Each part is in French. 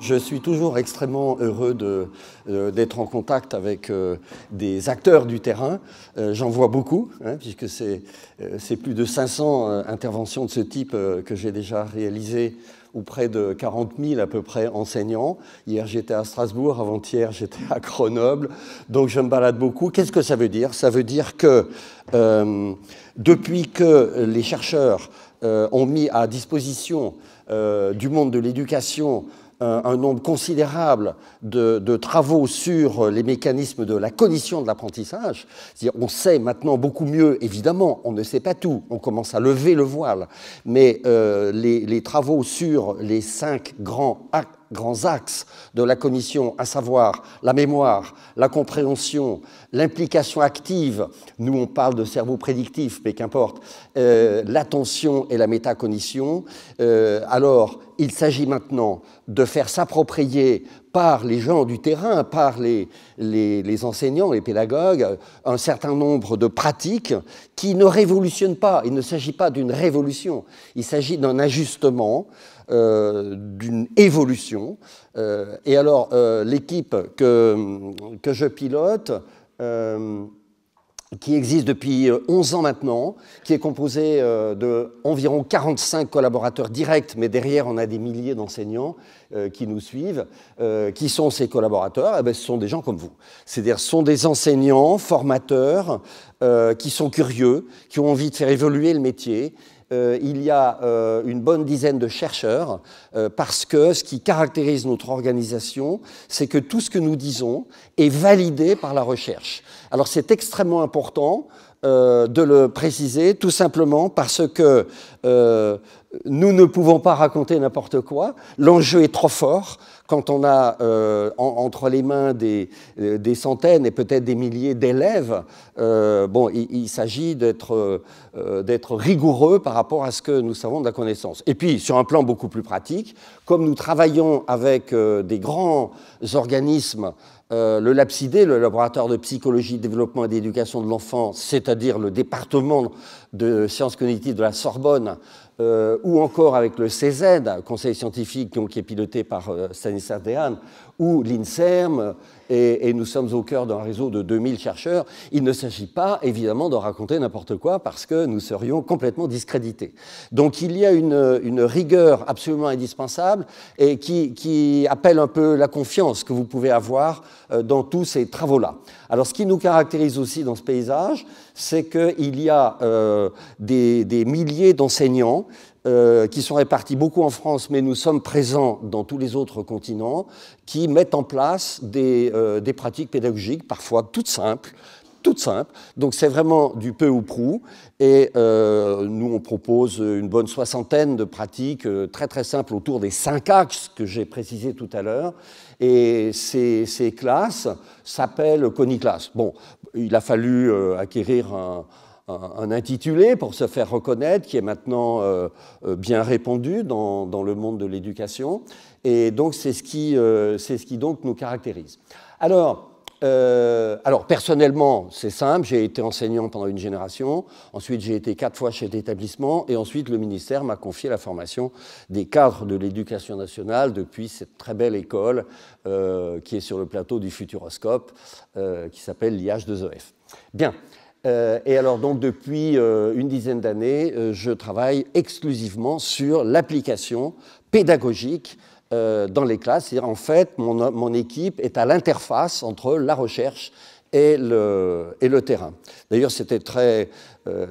Je suis toujours extrêmement heureux euh, d'être en contact avec euh, des acteurs du terrain. Euh, j'en vois beaucoup, hein, puisque c'est plus de 500 interventions de ce type que j'ai déjà réalisées ou près de 40 000 à peu près enseignants. Hier, j'étais à Strasbourg, avant-hier, j'étais à Grenoble. Donc, je me balade beaucoup. Qu'est-ce que ça veut dire Ça veut dire que depuis que les chercheurs ont mis à disposition du monde de l'éducation un nombre considérable de, travaux sur les mécanismes de la cognition de l'apprentissage. On sait maintenant beaucoup mieux, évidemment, on ne sait pas tout, on commence à lever le voile, mais euh, les, travaux sur les cinq grands actes grands axes de la Commission, à savoir la mémoire, la compréhension, l'implication active, nous on parle de cerveau prédictif, mais qu'importe, euh, l'attention et la métacognition. Euh, alors, il s'agit maintenant de faire s'approprier par les gens du terrain, par les, enseignants, les pédagogues, un certain nombre de pratiques qui ne révolutionnent pas. Il ne s'agit pas d'une révolution, il s'agit d'un ajustement euh, d'une évolution. Euh, et alors, euh, l'équipe que, que, je pilote, qui existe depuis 11 ans maintenant, qui est composée de environ 45 collaborateurs directs, mais derrière on a des milliers d'enseignants qui nous suivent. Qui sont ces collaborateurs eh ben, Ce sont des gens comme vous. C'est-à-dire ce sont des enseignants, formateurs, qui sont curieux, qui ont envie de faire évoluer le métier euh, il y a euh, une bonne dizaine de chercheurs, euh, parce que ce qui caractérise notre organisation, c'est que tout ce que nous disons est validé par la recherche. Alors c'est extrêmement important euh, de le préciser, tout simplement parce que euh, nous ne pouvons pas raconter n'importe quoi. L'enjeu est trop fort quand on a euh, entre les mains des, des centaines et peut-être des milliers d'élèves. bon, il, s'agit d'être rigoureux par rapport à ce que nous savons de la connaissance. Et puis, sur un plan beaucoup plus pratique, comme nous travaillons avec des grands organismes euh, le LAPSIDE, le laboratoire de psychologie, développement et d'éducation de l'enfant, c'est-à-dire le département de sciences cognitives de la Sorbonne, euh, ou encore avec le CZ, Conseil scientifique qui est piloté par euh, Stanislas ou l'INSERM, et, nous sommes au cœur d'un réseau de 2000 chercheurs, il ne s'agit pas évidemment de raconter n'importe quoi parce que nous serions complètement discrédités. Donc il y a une, rigueur absolument indispensable et qui, appelle un peu la confiance que vous pouvez avoir euh, dans tous ces travaux-là. Alors ce qui nous caractérise aussi dans ce paysage, c'est qu'il y a euh, des, des milliers d'enseignants euh, qui sont répartis beaucoup en France, mais nous sommes présents dans tous les autres continents, qui mettent en place des, euh, pratiques pédagogiques, parfois toutes simples, toutes simples. Donc c'est vraiment du peu ou prou. Et euh, nous, on propose une bonne soixantaine de pratiques très très simples autour des cinq axes que j'ai précisé tout à l'heure. Et ces, ces classes s'appellent Coniclass. Bon, il a fallu acquérir un un intitulé pour se faire reconnaître qui est maintenant euh, euh, bien répandu dans, le monde de l'éducation. Et donc c'est ce qui, euh, c'est ce qui donc nous caractérise. Alors, alors personnellement, c'est simple, j'ai été enseignant pendant une génération, ensuite j'ai été quatre fois chef d'établissement, et ensuite le ministère m'a confié la formation des cadres de l'éducation nationale depuis cette très belle école qui est sur le plateau du Futuroscope, qui s'appelle l'IH2EF. Bien, euh, et alors donc depuis euh, une dizaine d'années, euh, je travaille exclusivement sur l'application pédagogique dans les classes. en fait, mon, mon équipe est à l'interface entre la recherche et le, et le terrain. D'ailleurs, c'était très, euh,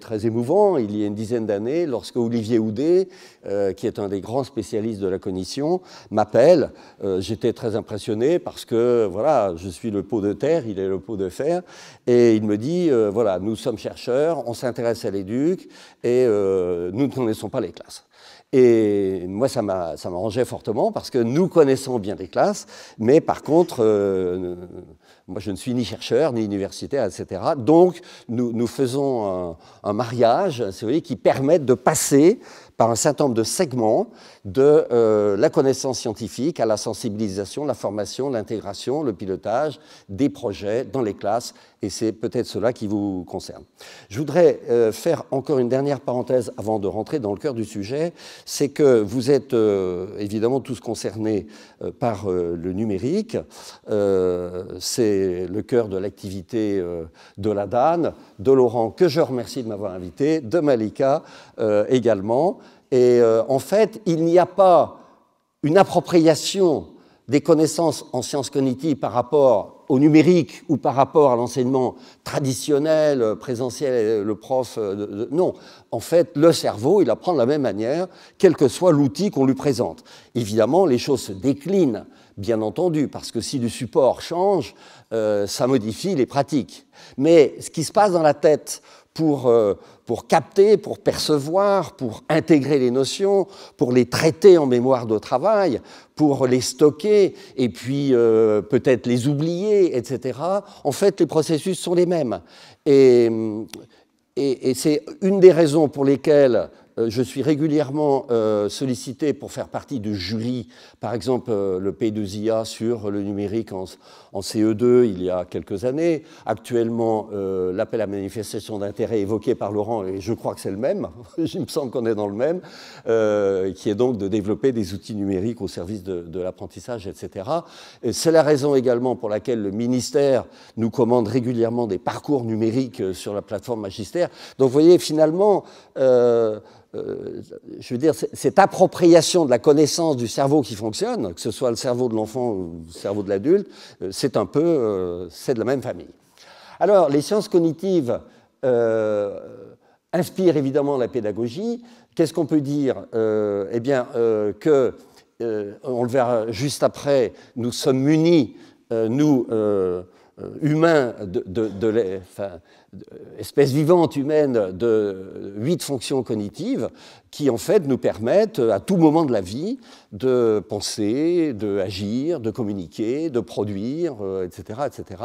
très émouvant il y a une dizaine d'années lorsque Olivier Houdet, euh, qui est un des grands spécialistes de la cognition, m'appelle. Euh, j'étais très impressionné parce que voilà, je suis le pot de terre, il est le pot de fer, et il me dit euh, voilà, nous sommes chercheurs, on s'intéresse à l'éduc et nous ne connaissons pas les classes. Et moi, ça m'arrangeait fortement parce que nous connaissons bien les classes, mais par contre, je ne suis ni chercheur, ni universitaire, etc. Donc, nous, faisons un, mariage, qui permet de passer par un certain nombre de segments de euh, la connaissance scientifique à la sensibilisation, la formation, l'intégration, le pilotage des projets dans les classes, et c'est peut-être cela qui vous concerne. Je voudrais euh, faire encore une dernière parenthèse avant de rentrer dans le cœur du sujet, c'est que vous êtes euh, évidemment tous concernés euh, par euh, le numérique. Euh, c'est le cœur de l'activité de la DAN, de Laurent, que je remercie de m'avoir invité, de Malika également. Et en fait, il n'y a pas une appropriation des connaissances en sciences cognitives par rapport au numérique ou par rapport à l'enseignement traditionnel, euh, présentiel, euh, le prof. Euh, non, en fait, le cerveau, il apprend de la même manière, quel que soit l'outil qu'on lui présente. Évidemment, les choses se déclinent, bien entendu, parce que si le support change, ça modifie les pratiques. Mais ce qui se passe dans la tête pour, euh, pour capter, pour percevoir, pour intégrer les notions, pour les traiter en mémoire de travail, pour les stocker et puis euh, peut-être les oublier, etc. En fait, les processus sont les mêmes. et c'est une des raisons pour lesquelles euh, je suis régulièrement euh, sollicité pour faire partie de jury, par exemple euh, le P2IA sur le numérique en, CE2 il y a quelques années. Actuellement, l'appel à manifestation d'intérêt évoqué par Laurent, et je crois que c'est le même, il me semble qu'on est dans le même, qui est donc de développer des outils numériques au service de, l'apprentissage, etc. c'est la raison également pour laquelle le ministère nous commande régulièrement des parcours numériques sur la plateforme magistère. Donc vous voyez, finalement, euh, je veux dire, cette appropriation de la connaissance du cerveau qui fonctionne, que ce soit le cerveau de l'enfant ou le cerveau de l'adulte, euh, c'est un peu, euh, c'est de la même famille. Alors, les sciences cognitives inspirent évidemment la pédagogie. Qu'est-ce qu'on peut dire Eh bien, que on le verra juste après, nous sommes munis, nous, humains, de, de, espèce vivante humaine de huit fonctions cognitives qui en fait nous permettent à tout moment de la vie de penser, de agir, de communiquer, de produire, etc., euh, etc.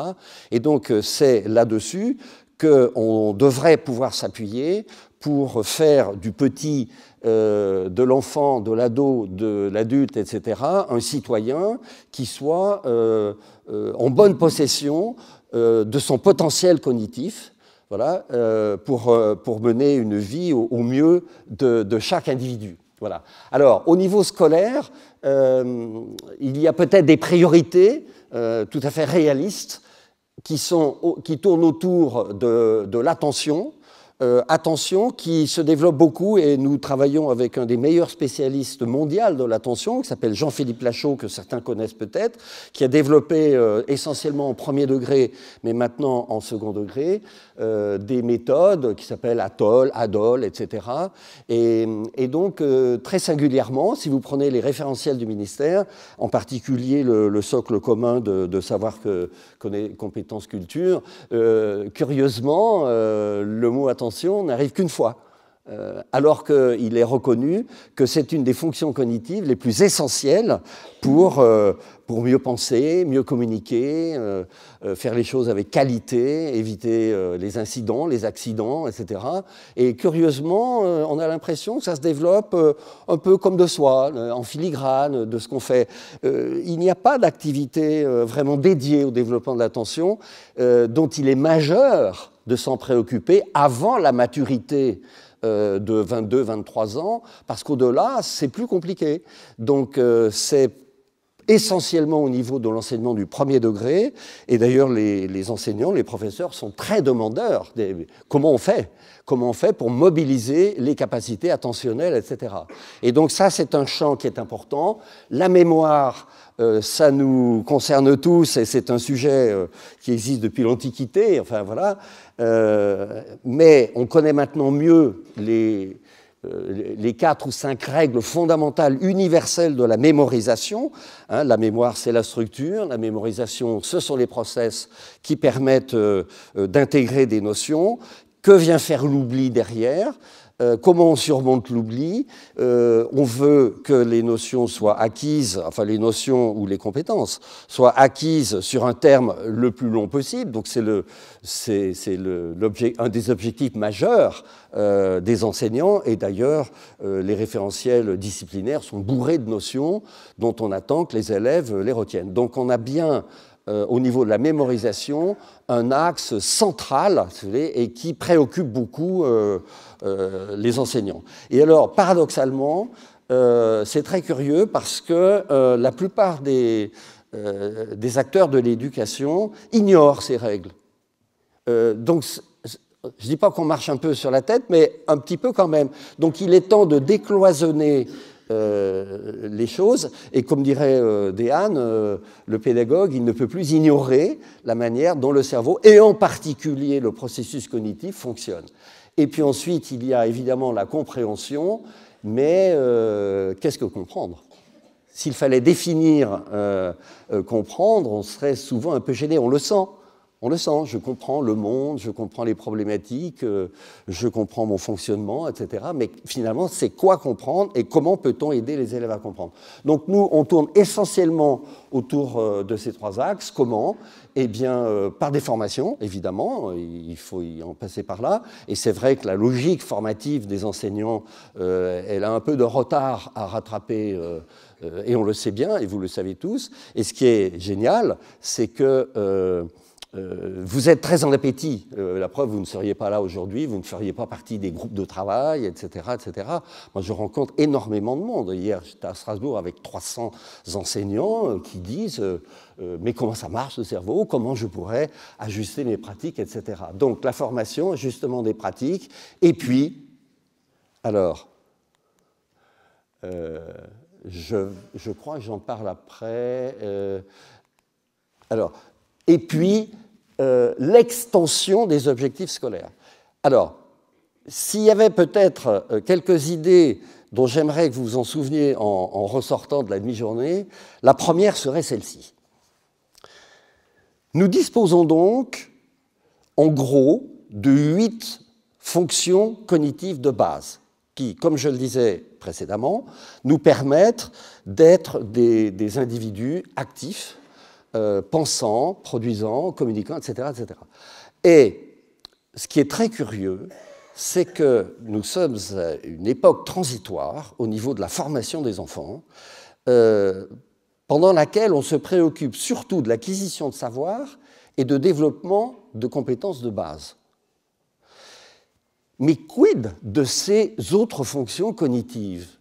Et donc euh, c'est là-dessus qu'on devrait pouvoir s'appuyer pour faire du petit, euh, de l'enfant, de l'ado, de l'adulte, etc., un citoyen qui soit en bonne possession de son potentiel cognitif voilà, euh, euh, pour, mener une vie au, mieux de, chaque individu. Voilà. Alors, au niveau scolaire, euh, il y a peut-être des priorités tout à fait réalistes qui, sont, qui tournent autour de l'attention, euh, attention qui se développe beaucoup et nous travaillons avec un des meilleurs spécialistes mondiaux de l'attention qui s'appelle Jean-Philippe Lachaud que certains connaissent peut-être, qui a développé euh, essentiellement en premier degré mais maintenant en second degré euh, des méthodes qui s'appellent ATOL, ADOL, etc. Et, donc très singulièrement, si vous prenez les référentiels du ministère, en particulier le, socle commun de, de savoir que connaît, compétences culture, curieusement le mot attention l'attention n'arrive qu'une fois, euh, alors qu'il est reconnu que c'est une des fonctions cognitives les plus essentielles pour, euh, pour mieux penser, mieux communiquer, euh, faire les choses avec qualité, éviter les incidents, les accidents, etc. Et curieusement, on a l'impression que ça se développe un peu comme de soi, en filigrane de ce qu'on fait. il n'y a pas d'activité vraiment dédiée au développement de l'attention dont il est majeur de s'en préoccuper avant la maturité euh, de 22-23 ans, parce qu'au-delà, c'est plus compliqué. Donc euh, c'est essentiellement au niveau de l'enseignement du premier degré, et d'ailleurs les, enseignants, les professeurs sont très demandeurs. Des, comment on fait Comment on fait pour mobiliser les capacités attentionnelles, etc. Et donc ça, c'est un champ qui est important. La mémoire, euh, ça nous concerne tous et c'est un sujet euh, qui existe depuis l'Antiquité, enfin voilà. Euh, mais on connaît maintenant mieux les, quatre ou cinq règles fondamentales universelles de la mémorisation. Hein. la mémoire, c'est la structure. La mémorisation, ce sont les process qui permettent d'intégrer des notions. Que vient faire l'oubli derrière euh, comment on surmonte l'oubli euh, On veut que les notions soient acquises, enfin les notions ou les compétences soient acquises sur un terme le plus long possible. Donc c'est le, c'est, un des objectifs majeurs euh, des enseignants. Et d'ailleurs, les référentiels disciplinaires sont bourrés de notions dont on attend que les élèves les retiennent. Donc on a bien euh, au niveau de la mémorisation, un axe central et qui préoccupe beaucoup euh, euh, les enseignants. Et alors, paradoxalement, c'est très curieux parce que la plupart des, des acteurs de l'éducation ignorent ces règles. donc, je ne dis pas qu'on marche un peu sur la tête, mais un petit peu quand même. Donc, il est temps de décloisonner euh, les choses. Et comme dirait euh, euh, le pédagogue, il ne peut plus ignorer la manière dont le cerveau, et en particulier le processus cognitif, fonctionne. Et puis ensuite, il y a évidemment la compréhension, mais euh, qu'est-ce que comprendre S'il fallait définir comprendre, on serait souvent un peu gêné, on le sent. On le sent, je comprends le monde, je comprends les problématiques, euh, je comprends mon fonctionnement, etc. Mais finalement, c'est quoi comprendre et comment peut-on aider les élèves à comprendre Donc nous, on tourne essentiellement autour euh, de ces trois axes. Comment Eh bien, euh, par des formations, évidemment, il faut y en passer par là. Et c'est vrai que la logique formative des enseignants, elle a un peu de retard à rattraper et on le sait bien, et vous le savez tous. Et ce qui est génial, c'est que euh, vous êtes très en appétit. Euh, la preuve, vous ne seriez pas là aujourd'hui, vous ne feriez pas partie des groupes de travail, etc., etc. Moi, je rencontre énormément de monde. Hier, j'étais à Strasbourg avec 300 enseignants euh, qui disent mais comment ça marche le cerveau Comment je pourrais ajuster mes pratiques, etc. Donc, la formation, justement des pratiques, et puis, alors. Je, je, crois que j'en parle après. alors, et puis euh, l'extension des objectifs scolaires. Alors, s'il y avait peut-être euh, quelques idées dont j'aimerais que vous vous en souveniez en, ressortant de la demi-journée, la première serait celle-ci. Nous disposons donc, en gros, de huit fonctions cognitives de base qui, comme je le disais précédemment, nous permettent d'être des individus actifs, euh, pensant, produisant, communiquant, etc., etc. Et ce qui est très curieux, c'est que nous sommes à une époque transitoire au niveau de la formation des enfants, euh, pendant laquelle on se préoccupe surtout de l'acquisition de savoir et de développement de compétences de base. Mais quid de ces autres fonctions cognitives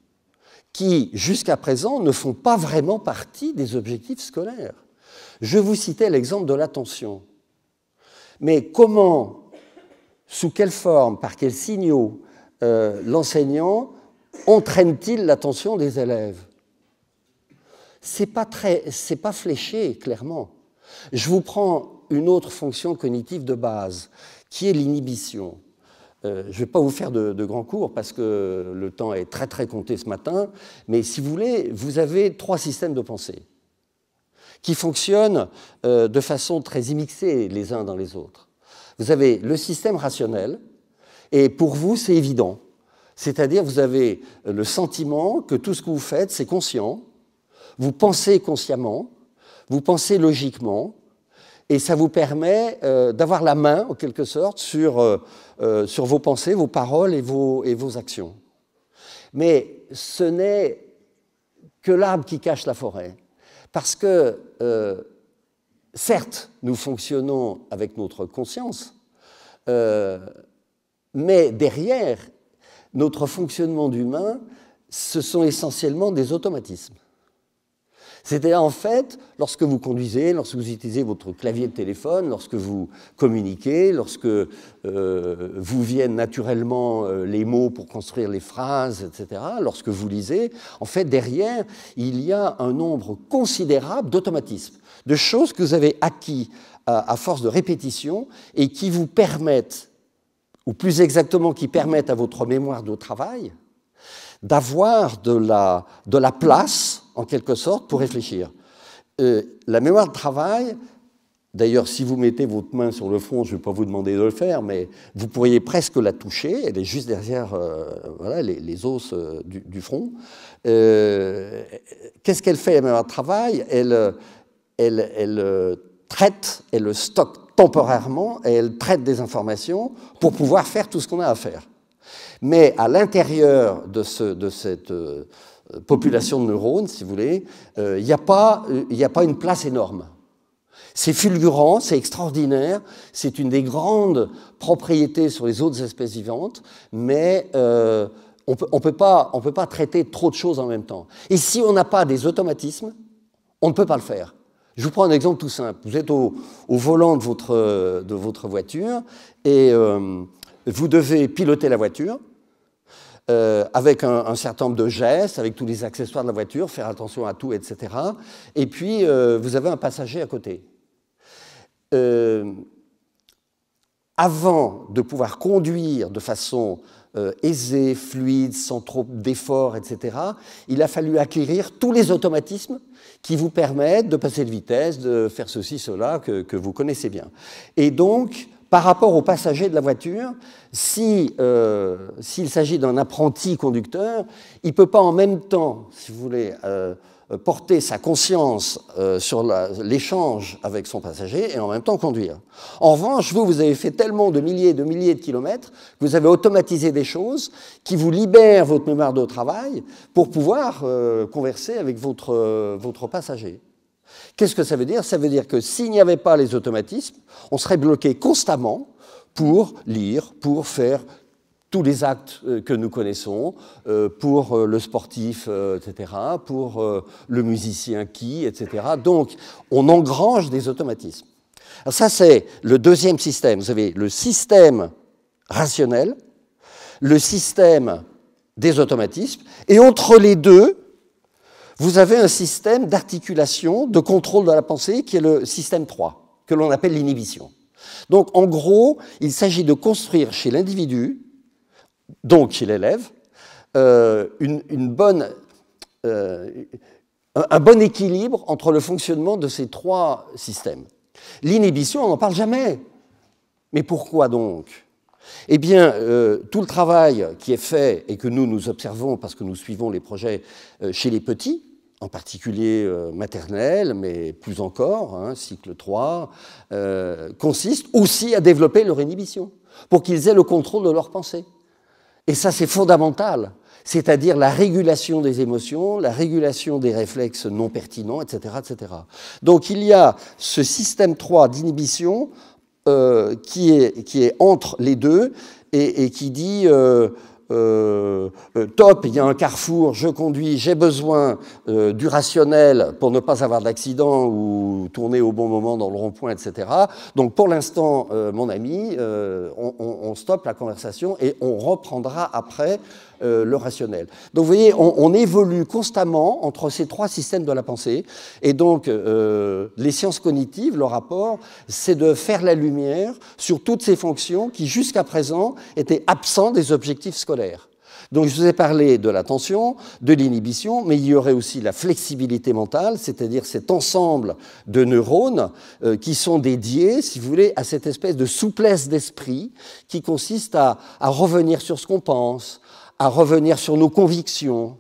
qui, jusqu'à présent, ne font pas vraiment partie des objectifs scolaires je vous citais l'exemple de l'attention. Mais comment, sous quelle forme, par quels signaux euh, l'enseignant entraîne-t-il l'attention des élèves C'est pas très, c'est pas fléché clairement. Je vous prends une autre fonction cognitive de base, qui est l'inhibition. Euh, je ne vais pas vous faire de, de, grands cours parce que le temps est très très compté ce matin, mais si vous voulez, vous avez trois systèmes de pensée qui fonctionnent euh, de façon très immixée les uns dans les autres. Vous avez le système rationnel, et pour vous, c'est évident. C'est-à-dire, vous avez le sentiment que tout ce que vous faites, c'est conscient, vous pensez consciemment, vous pensez logiquement, et ça vous permet euh, d'avoir la main, en quelque sorte, sur, euh, sur vos pensées, vos paroles et vos, et vos actions. Mais ce n'est que l'arbre qui cache la forêt. Parce que, euh, certes, nous fonctionnons avec notre conscience, euh, mais derrière, notre fonctionnement d'humain, ce sont essentiellement des automatismes. C'est-à-dire, en fait, lorsque vous conduisez, lorsque vous utilisez votre clavier de téléphone, lorsque vous communiquez, lorsque euh, vous viennent naturellement euh, les mots pour construire les phrases, etc., lorsque vous lisez, en fait, derrière, il y a un nombre considérable d'automatismes, de choses que vous avez acquis à, force de répétition et qui vous permettent ou plus exactement qui permettent à votre mémoire de travail d'avoir de la place en quelque sorte, pour réfléchir. Euh, la mémoire de travail, d'ailleurs, si vous mettez votre main sur le front, je ne vais pas vous demander de le faire, mais vous pourriez presque la toucher, elle est juste derrière euh, voilà, les, os euh, du, front. Qu'est-ce qu'elle fait, la mémoire de travail Elle, elle, elle traite, elle le stocke temporairement et elle traite des informations pour pouvoir faire tout ce qu'on a à faire. Mais à l'intérieur de, ce, de cette population de neurones, si vous voulez, euh, il n'y a, pas, euh, a pas une place énorme. C'est fulgurant, c'est extraordinaire, c'est une des grandes propriétés sur les autres espèces vivantes, mais euh, on ne peut, pas traiter trop de choses en même temps. Et si on n'a pas des automatismes, on ne peut pas le faire. Je vous prends un exemple tout simple. Vous êtes au, volant de votre, voiture et vous devez piloter la voiture. Euh, avec un, certain nombre de gestes, avec tous les accessoires de la voiture, faire attention à tout, etc. Et puis, euh, vous avez un passager à côté. Euh, avant de pouvoir conduire de façon aisée, fluide, sans trop d'efforts, etc., il a fallu acquérir tous les automatismes qui vous permettent de passer de vitesse, de faire ceci, cela, que, que vous connaissez bien. Et donc, par rapport au passager de la voiture, s'il si, euh, s'agit d'un apprenti conducteur, il ne peut pas en même temps, si vous voulez, euh, porter sa conscience euh, sur l'échange avec son passager et en même temps conduire. En revanche, vous, vous avez fait tellement de milliers et de milliers de kilomètres que vous avez automatisé des choses qui vous libèrent votre mémoire de travail pour pouvoir euh, converser avec votre, votre passager. Qu'est-ce que ça veut dire Ça veut dire que s'il n'y avait pas les automatismes, on serait bloqué constamment pour lire, pour faire tous les actes euh, que nous connaissons, euh, pour euh, le sportif, etc., pour le musicien qui, etc. Donc, on engrange des automatismes. ça, c'est le deuxième système. Vous avez le système rationnel, le système des automatismes, et entre les deux, vous avez un système d'articulation, de contrôle de la pensée, qui est le système 3, que l'on appelle l'inhibition. Donc en gros, il s'agit de construire chez l'individu, donc chez l'élève, euh, euh, un, bon équilibre entre le fonctionnement de ces trois systèmes. L'inhibition, on n'en parle jamais. Mais pourquoi donc eh bien, euh, tout le travail qui est fait et que nous, nous observons parce que nous suivons les projets chez les petits, en particulier euh, maternelle, mais plus encore, hein, cycle 3, euh, consiste aussi à développer leur inhibition, pour qu'ils aient le contrôle de leurs pensée. Et ça, c'est fondamental, c'est-à-dire la régulation des émotions, la régulation des réflexes non pertinents, etc. etc. Donc il y a ce système 3 d'inhibition euh, qui, est, qui est entre les deux et qui dit... Euh, euh, top, il y a un carrefour, je conduis, j'ai besoin euh, du rationnel pour ne pas avoir d'accident ou tourner au bon moment dans le rond-point, etc. Donc pour l'instant, mon ami, on, on stoppe la conversation et on reprendra après euh, le rationnel. Donc vous voyez, on, évolue constamment entre ces trois systèmes de la pensée. Et donc euh, les sciences cognitives, leur rapport, c'est de faire la lumière sur toutes ces fonctions qui jusqu'à présent étaient absentes des objectifs scolaires. Donc je vous ai parlé de l'attention, de l'inhibition, mais il y aurait aussi la flexibilité mentale, c'est-à-dire cet ensemble de neurones euh, qui sont dédiés, si vous voulez, à cette espèce de souplesse d'esprit qui consiste à revenir sur ce qu'on pense, à revenir sur nos convictions,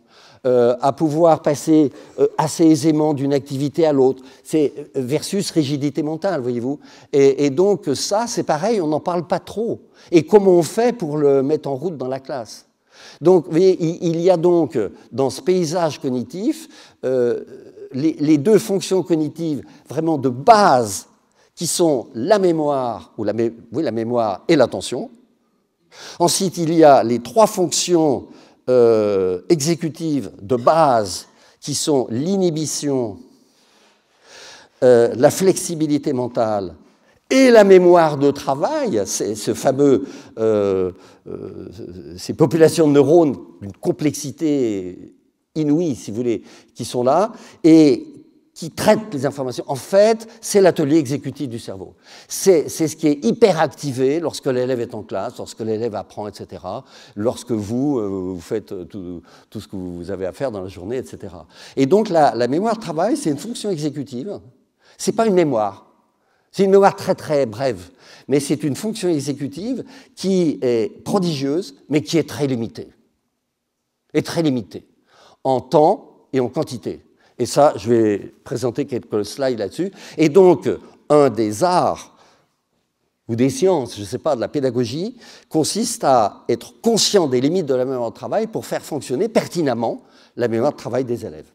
euh, à pouvoir passer euh, assez aisément d'une activité à l'autre. C'est euh, versus rigidité mentale, voyez-vous. Et, et, donc ça, c'est pareil, on n'en parle pas trop. Et comment on fait pour le mettre en route dans la classe Donc, vous voyez, il, y a donc dans ce paysage cognitif euh, les, les deux fonctions cognitives vraiment de base qui sont la mémoire, ou la, oui, la mémoire et l'attention, Ensuite, il y a les trois fonctions euh, exécutives de base qui sont l'inhibition, euh, la flexibilité mentale et la mémoire de travail, ce fameux, euh, ces populations de neurones d'une complexité inouïe, si vous voulez, qui sont là. Et qui traite les informations. En fait, c'est l'atelier exécutif du cerveau. C'est ce qui est hyperactivé lorsque l'élève est en classe, lorsque l'élève apprend, etc., lorsque vous, euh, vous faites tout, tout, ce que vous avez à faire dans la journée, etc. Et donc, la, la mémoire travail, c'est une fonction exécutive. C'est pas une mémoire. C'est une mémoire très très brève, mais c'est une fonction exécutive qui est prodigieuse, mais qui est très limitée. Et très limitée en temps et en quantité. Et ça, je vais présenter quelques slides là-dessus. Et donc, un des arts ou des sciences, je ne sais pas, de la pédagogie, consiste à être conscient des limites de la mémoire de travail pour faire fonctionner pertinemment la mémoire de travail des élèves.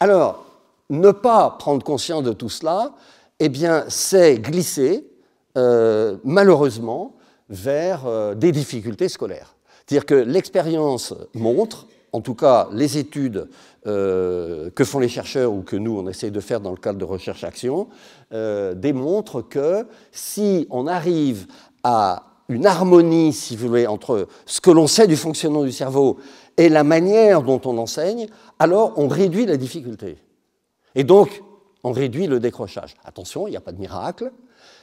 Alors, ne pas prendre conscience de tout cela, eh bien, c'est glisser, euh, malheureusement, vers euh, des difficultés scolaires. C'est-à-dire que l'expérience montre, en tout cas les études euh, que font les chercheurs ou que nous on essaie de faire dans le cadre de recherche-action, euh, démontrent que si on arrive à une harmonie, si vous voulez, entre ce que l'on sait du fonctionnement du cerveau et la manière dont on enseigne, alors on réduit la difficulté. Et donc, on réduit le décrochage. Attention, il n'y a pas de miracle,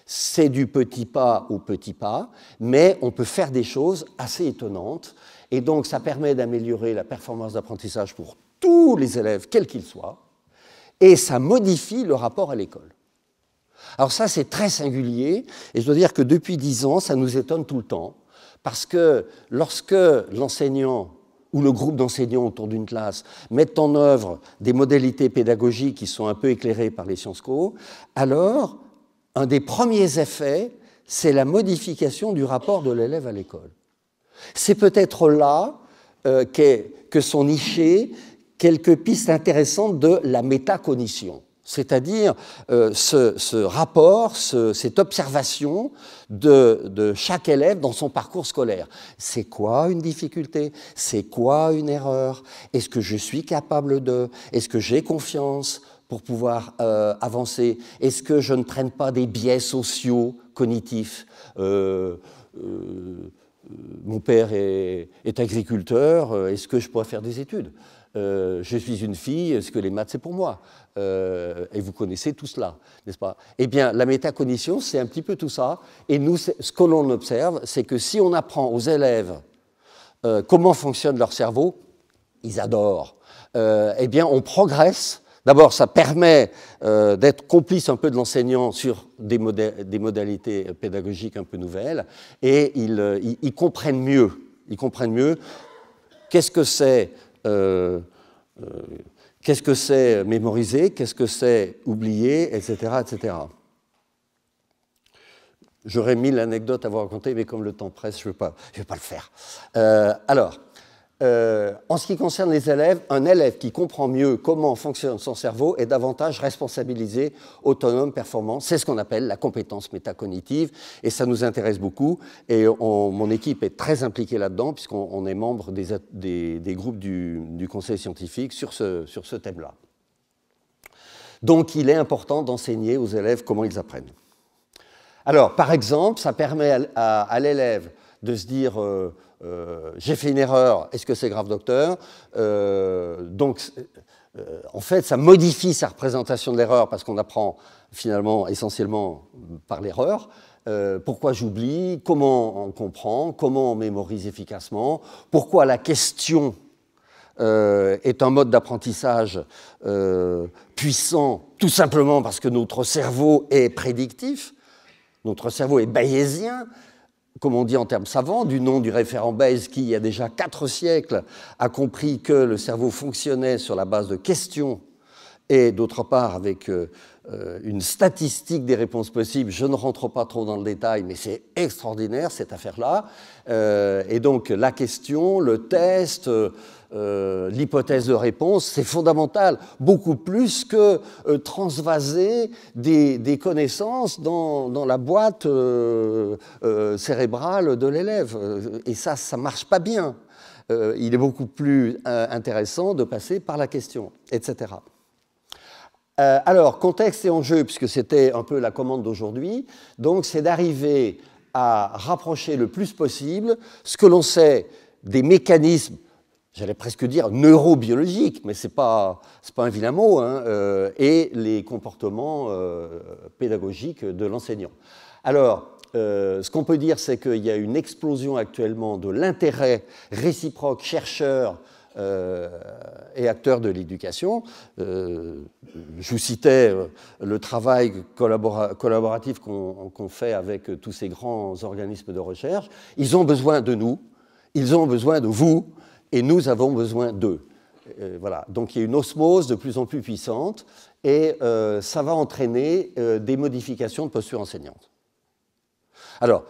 c'est du petit pas au petit pas, mais on peut faire des choses assez étonnantes. Et donc, ça permet d'améliorer la performance d'apprentissage pour tous les élèves, quels qu'ils soient, et ça modifie le rapport à l'école. Alors ça, c'est très singulier, et je dois dire que depuis dix ans, ça nous étonne tout le temps, parce que lorsque l'enseignant ou le groupe d'enseignants autour d'une classe mettent en œuvre des modalités pédagogiques qui sont un peu éclairées par les Sciences Co, alors un des premiers effets, c'est la modification du rapport de l'élève à l'école. C'est peut-être là euh, que sont nichées quelques pistes intéressantes de la métacognition, c'est-à-dire euh, ce, rapport, cette observation de chaque élève dans son parcours scolaire. C'est quoi une difficulté C'est quoi une erreur Est-ce que je suis capable de Est-ce que j'ai confiance pour pouvoir euh, avancer Est-ce que je ne traîne pas des biais sociaux, cognitifs euh, euh, Mon père est, agriculteur, est-ce que je pourrais faire des études je suis une fille, est-ce que les maths c'est pour moi Et vous connaissez tout cela, n'est-ce pas Eh bien, la métacognition, c'est un petit peu tout ça. Et nous, ce que l'on observe, c'est que si on apprend aux élèves comment fonctionne leur cerveau, ils adorent. eh bien, on progresse D'abord, ça permet euh, d'être complice un peu de l'enseignant sur des, modalités euh, pédagogiques un peu nouvelles, et ils, euh, comprennent mieux. Ils comprennent mieux qu'est-ce que c'est qu'est-ce que c'est mémoriser, qu'est-ce que c'est oublier, etc., etc. J'aurais mille anecdotes à vous raconter, mais comme le temps presse, je ne vais, vais, pas le faire. alors, euh, en ce qui concerne les élèves, un élève qui comprend mieux comment fonctionne son cerveau est davantage responsabilisé, autonome, performant. C'est ce qu'on appelle la compétence métacognitive et ça nous intéresse beaucoup. Et mon équipe est très impliquée là-dedans puisqu'on est membre des, groupes du, conseil scientifique sur ce, thème-là. Donc il est important d'enseigner aux élèves comment ils apprennent. Alors, par exemple, ça permet à, l'élève de se dire... Euh, euh, j'ai fait une erreur, est-ce que c'est grave docteur euh, Donc, euh, en fait, ça modifie sa représentation de l'erreur parce qu'on apprend finalement essentiellement par l'erreur. pourquoi j'oublie, comment on comprend, comment on mémorise efficacement, pourquoi la question est un mode d'apprentissage puissant, tout simplement parce que notre cerveau est prédictif, notre cerveau est bayésien, comme on dit en termes savants, du nom du référent Bayes qui, il y a déjà quatre siècles, a compris que le cerveau fonctionnait sur la base de questions et d'autre part avec euh, euh, une statistique des réponses possibles. Je ne rentre pas trop dans le détail, mais c'est extraordinaire cette affaire-là. Euh, et donc la question, le test, euh, l'hypothèse de réponse, c'est fondamental, beaucoup plus que euh, transvaser des, connaissances dans, la boîte euh, cérébrale de l'élève. Et ça, ça ne marche pas bien. il est beaucoup plus intéressant de passer par la question, etc. alors, contexte et enjeu, puisque c'était un peu la commande d'aujourd'hui, donc c'est d'arriver à rapprocher le plus possible ce que l'on sait des mécanismes j'allais presque dire neurobiologique, mais ce n'est pas, pas un vilain mot, hein, euh, et les comportements euh, pédagogiques de l'enseignant. Alors, euh, ce qu'on peut dire, c'est qu'il y a une explosion actuellement de l'intérêt réciproque chercheur et acteurs de l'éducation. je vous citais le travail collaboratif qu'on fait avec tous ces grands organismes de recherche. Ils ont besoin de nous, ils ont besoin de vous, et nous avons besoin d'eux. Euh, voilà. Donc il y a une osmose de plus en plus puissante et euh, ça va entraîner euh, des modifications de posture enseignante. Alors,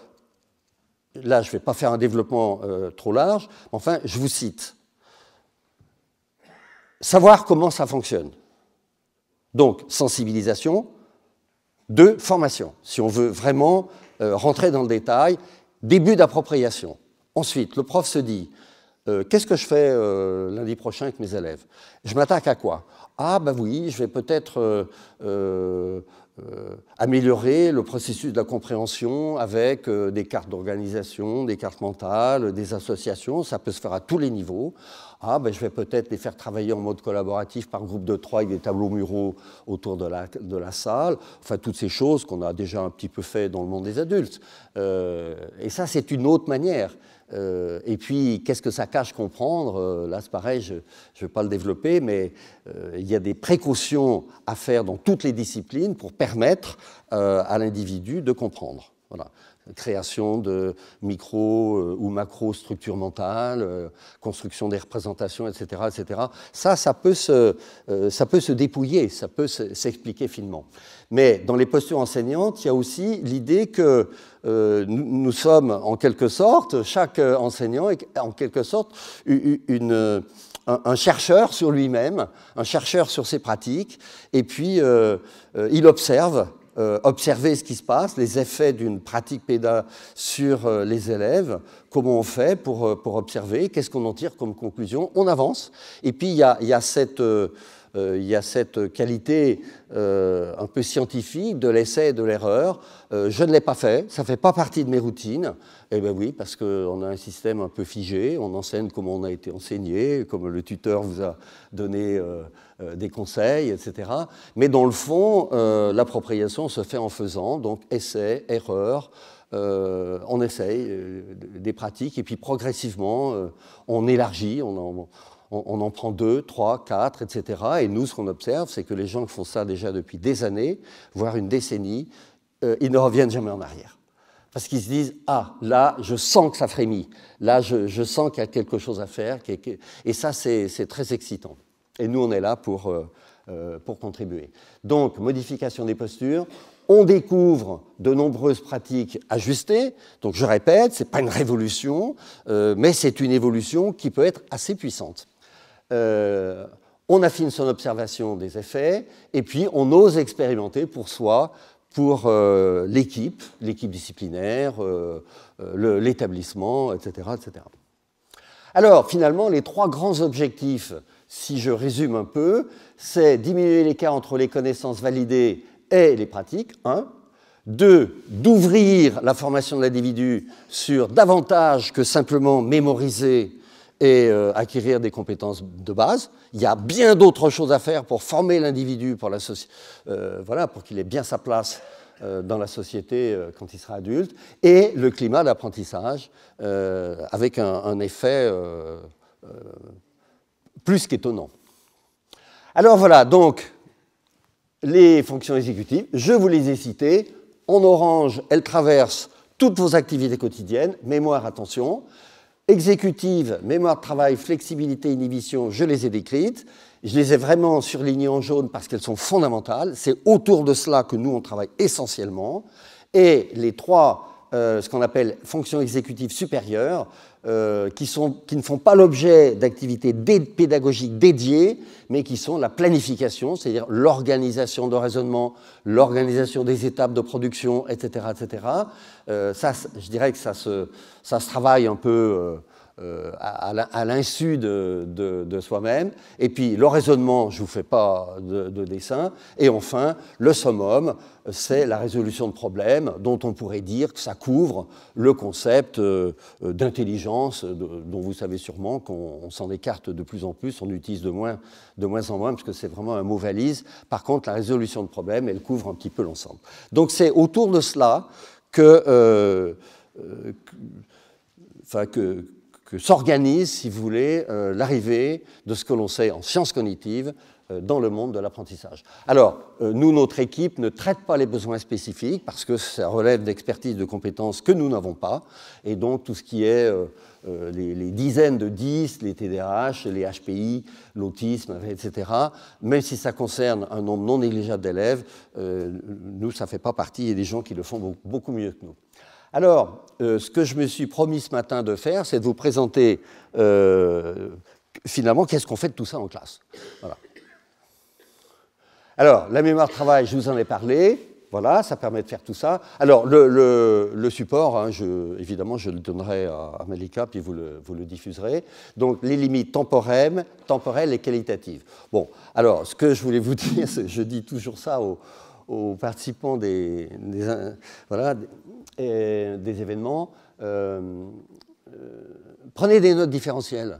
là, je ne vais pas faire un développement trop large, mais enfin, je vous cite. Savoir comment ça fonctionne. Donc, sensibilisation. Deux, formation, si on veut vraiment rentrer dans le détail. Début d'appropriation. Ensuite, le prof se dit, euh, qu'est-ce que je fais euh, lundi prochain avec mes élèves Je m'attaque à quoi Ah, ben oui, je vais peut-être euh, améliorer le processus de la compréhension avec des cartes d'organisation, des cartes mentales, des associations. Ça peut se faire à tous les niveaux. Ah, ben je vais peut-être les faire travailler en mode collaboratif par groupe de trois avec des tableaux muraux autour de la, de la salle. Enfin, toutes ces choses qu'on a déjà un petit peu fait dans le monde des adultes. et ça, c'est une autre manière. Euh, et puis, qu'est-ce que ça cache comprendre euh, Là, c'est pareil, je ne vais pas le développer, mais euh, il y a des précautions à faire dans toutes les disciplines pour permettre à l'individu de comprendre. Création de micro ou macro structures mentales, construction des représentations, etc., etc. Ça, ça peut se, ça peut se dépouiller, ça peut s'expliquer finement. Mais dans les postures enseignantes, il y a aussi l'idée que euh, nous, nous, sommes en quelque sorte, chaque euh, enseignant est en quelque sorte une, euh, un, chercheur sur lui-même, un chercheur sur ses pratiques, et puis il observe observer ce qui se passe, les effets d'une pratique PEDA sur les élèves, comment on fait pour, pour observer, qu'est-ce qu'on en tire comme conclusion. On avance. Et puis, il il y a cette, euh, il y a cette qualité euh, un peu scientifique de l'essai et de l'erreur. Euh, je ne l'ai pas fait, ça ne fait pas partie de mes routines. Eh bien oui, parce qu'on a un système un peu figé, on enseigne comme on a été enseigné, comme le tuteur vous a donné des conseils, etc. Mais dans le fond, l'appropriation se fait en faisant, donc essai, erreur. on essaye des pratiques et puis progressivement on élargit, on, on, en prend deux, trois, quatre, etc. Et nous, ce qu'on observe, c'est que les gens qui font ça déjà depuis des années, voire une décennie, euh, ils ne reviennent jamais en arrière. Parce qu'ils se disent, ah, là, je sens que ça frémit, là, je, sens qu'il y a quelque chose à faire, et ça, c'est très excitant. Et nous, on est là euh, euh, pour, contribuer. Donc, modification des postures, on découvre de nombreuses pratiques ajustées. Donc je répète, ce n'est pas une révolution, mais c'est une évolution qui peut être assez puissante. Euh, on affine son observation des effets, et puis on ose expérimenter pour soi, pour euh, l'équipe, l'équipe disciplinaire, euh, l'établissement, etc., etc. Alors, finalement, les trois grands objectifs, si je résume un peu, c'est diminuer l'écart entre les connaissances validées et les pratiques, un. Deux, d'ouvrir la formation de l'individu sur davantage que simplement mémoriser et euh, acquérir des compétences de base. Il y a bien d'autres choses à faire pour former l'individu, pour, euh, qu'il ait bien sa place euh, dans la société quand il sera adulte, et le climat d'apprentissage avec un, un effet plus qu'étonnant. Alors voilà, donc les fonctions exécutives, je vous les ai citées. En orange, elles traversent toutes vos activités quotidiennes, mémoire, attention exécutive, mémoire de travail, flexibilité, inhibition, je les ai décrites. Je les ai vraiment surlignées en jaune parce qu'elles sont fondamentales. C'est autour de cela que nous, on travaille essentiellement. Et les trois, euh, ce qu'on appelle fonctions exécutives supérieures, euh, qui, sont, qui, ne font pas l'objet d'activités pédagogiques dédiées, mais qui sont la planification, c'est-à-dire l'organisation de raisonnement, l'organisation des étapes de production, etc. etc. Euh, ça, je dirais que ça se, ça se travaille un peu euh, euh, à, à l'insu de, soi-même. Et puis le raisonnement, je ne vous fais pas de, dessin. Et enfin, le summum, c'est la résolution de problèmes dont on pourrait dire que ça couvre le concept euh, euh, d'intelligence dont vous savez sûrement qu'on s'en écarte de plus en plus, on utilise de moins, de moins en moins parce que c'est vraiment un mot valise. Par contre, la résolution de problèmes, elle couvre un petit peu l'ensemble. Donc c'est autour de cela que... que s'organise, si vous voulez, euh, l'arrivée de ce que l'on sait en sciences cognitives euh, dans le monde de l'apprentissage. Alors, euh, nous, notre équipe ne traite pas les besoins spécifiques parce que ça relève d'expertise, de compétences que nous n'avons pas. Et donc, tout ce qui est les, dizaines de 10, les TDAH, les HPI, l'autisme, etc., même si ça concerne un nombre non négligeable d'élèves, nous, ça ne fait pas partie et des gens qui le font beaucoup mieux que nous. Alors, euh, ce que je me suis promis ce matin de faire, c'est de vous présenter euh, finalement qu'est-ce qu'on fait de tout ça en classe. Voilà. Alors, la mémoire de travail, je vous en ai parlé. Voilà, ça permet de faire tout ça. Alors, le, support, hein, évidemment, je le donnerai à, Malika, puis vous le, diffuserez. Donc, les limites temporelles, temporelles et qualitatives. Bon, alors, ce que je voulais vous dire, je dis toujours ça aux, participants des, des voilà, des événements, euh, euh, prenez des notes différentielles.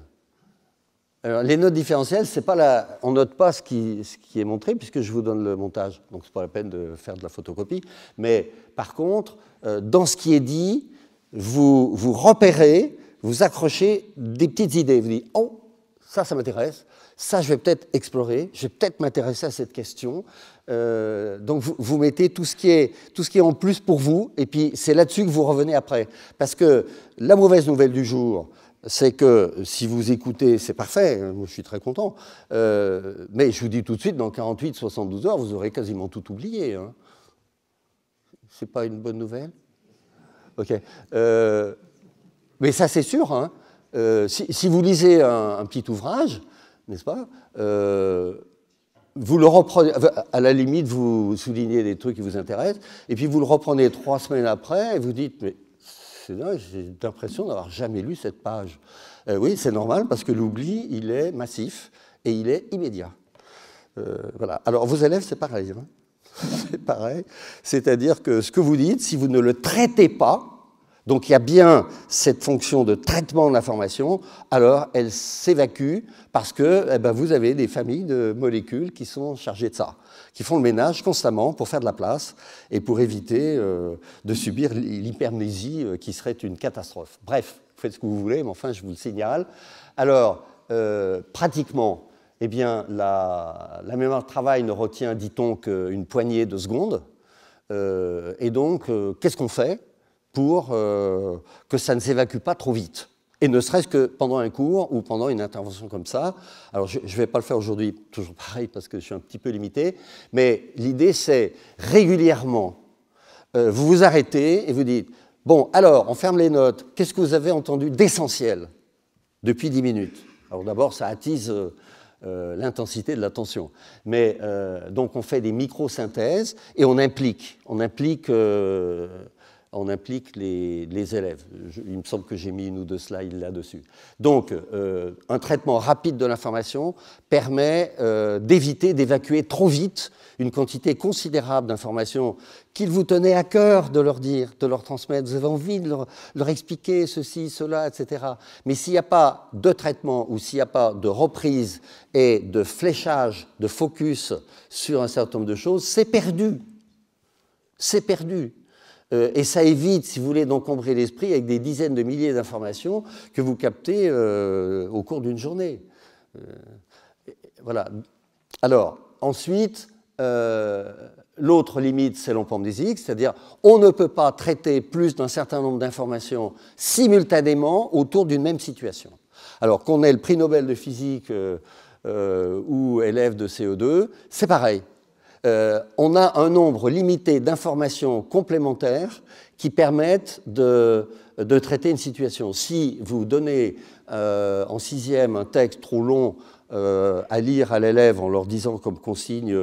Alors, les notes différentielles, c'est pas la... on ne note pas ce qui, est montré puisque je vous donne le montage, donc c'est pas la peine de faire de la photocopie. Mais par contre, euh, dans ce qui est dit, vous, vous repérez, vous accrochez des petites idées. Vous dites, oh, ça, ça m'intéresse ça, je vais peut-être explorer, je vais peut-être m'intéresser à cette question. Euh, donc, vous, mettez tout ce, qui est, tout ce qui est en plus pour vous, et puis c'est là-dessus que vous revenez après. Parce que la mauvaise nouvelle du jour, c'est que si vous écoutez, c'est parfait, hein, je suis très content, euh, mais je vous dis tout de suite, dans 48-72 heures, vous aurez quasiment tout oublié. Hein. C'est pas une bonne nouvelle Ok. Euh, mais ça, c'est sûr. Hein. si, vous lisez un petit ouvrage, n'est-ce pas euh, vous le reprenez, à la limite, vous soulignez des trucs qui vous intéressent, et puis vous le reprenez trois semaines après, et vous dites, mais c'est dingue, j'ai l'impression d'avoir jamais lu cette page. Euh, oui, c'est normal, parce que l'oubli, il est massif, et il est immédiat. Euh, voilà. Alors, vos élèves, c'est pareil. Hein. c'est pareil. C'est-à-dire que ce que vous dites, si vous ne le traitez pas, donc il y a bien cette fonction de traitement de l'information, alors elle s'évacue parce que eh ben, vous avez des familles de molécules qui sont chargées de ça, qui font le ménage constamment pour faire de la place et pour éviter euh, de subir l'hypermnésie euh, qui serait une catastrophe. Bref, faites ce que vous voulez, mais enfin je vous le signale. Alors, euh, pratiquement, eh bien, la mémoire de travail ne retient, dit-on, qu'une poignée de secondes. et donc, qu'est-ce qu'on fait pour euh, que ça ne s'évacue pas trop vite. Et ne serait-ce que pendant un cours ou pendant une intervention comme ça. Alors, je ne vais pas le faire aujourd'hui, toujours pareil, parce que je suis un petit peu limité. Mais l'idée, c'est régulièrement, euh, vous vous arrêtez et vous dites Bon, alors, on ferme les notes. Qu'est-ce que vous avez entendu d'essentiel depuis 10 minutes Alors, d'abord, ça attise. Euh, l'intensité de l'attention. Mais donc on fait des micro-synthèses et on implique, on implique on implique les, élèves. il me semble que j'ai mis une ou deux slides là-dessus. Donc, euh, un traitement rapide de l'information permet euh, d'éviter d'évacuer trop vite une quantité considérable d'informations qu'il vous tenait à cœur de leur dire, de leur transmettre. Vous avez envie de leur, leur expliquer ceci, cela, etc. Mais s'il n'y a pas de traitement ou s'il n'y a pas de reprise et de fléchage, de focus sur un certain nombre de choses, c'est perdu. C'est perdu. Euh, et ça évite, si vous voulez, d'encombrer l'esprit avec des dizaines de milliers d'informations que vous captez euh, au cours d'une journée. Euh, voilà. Alors, ensuite, l'autre limite, c'est l'empomnésique, c'est-à-dire on ne peut pas traiter plus d'un certain nombre d'informations simultanément autour d'une même situation. Alors qu'on ait le prix Nobel de physique ou élève de CO2, e c'est pareil. Euh, on a un nombre limité d'informations complémentaires qui permettent de, traiter une situation. Si vous donnez euh, en sixième un texte trop long euh, à lire à l'élève en leur disant comme consigne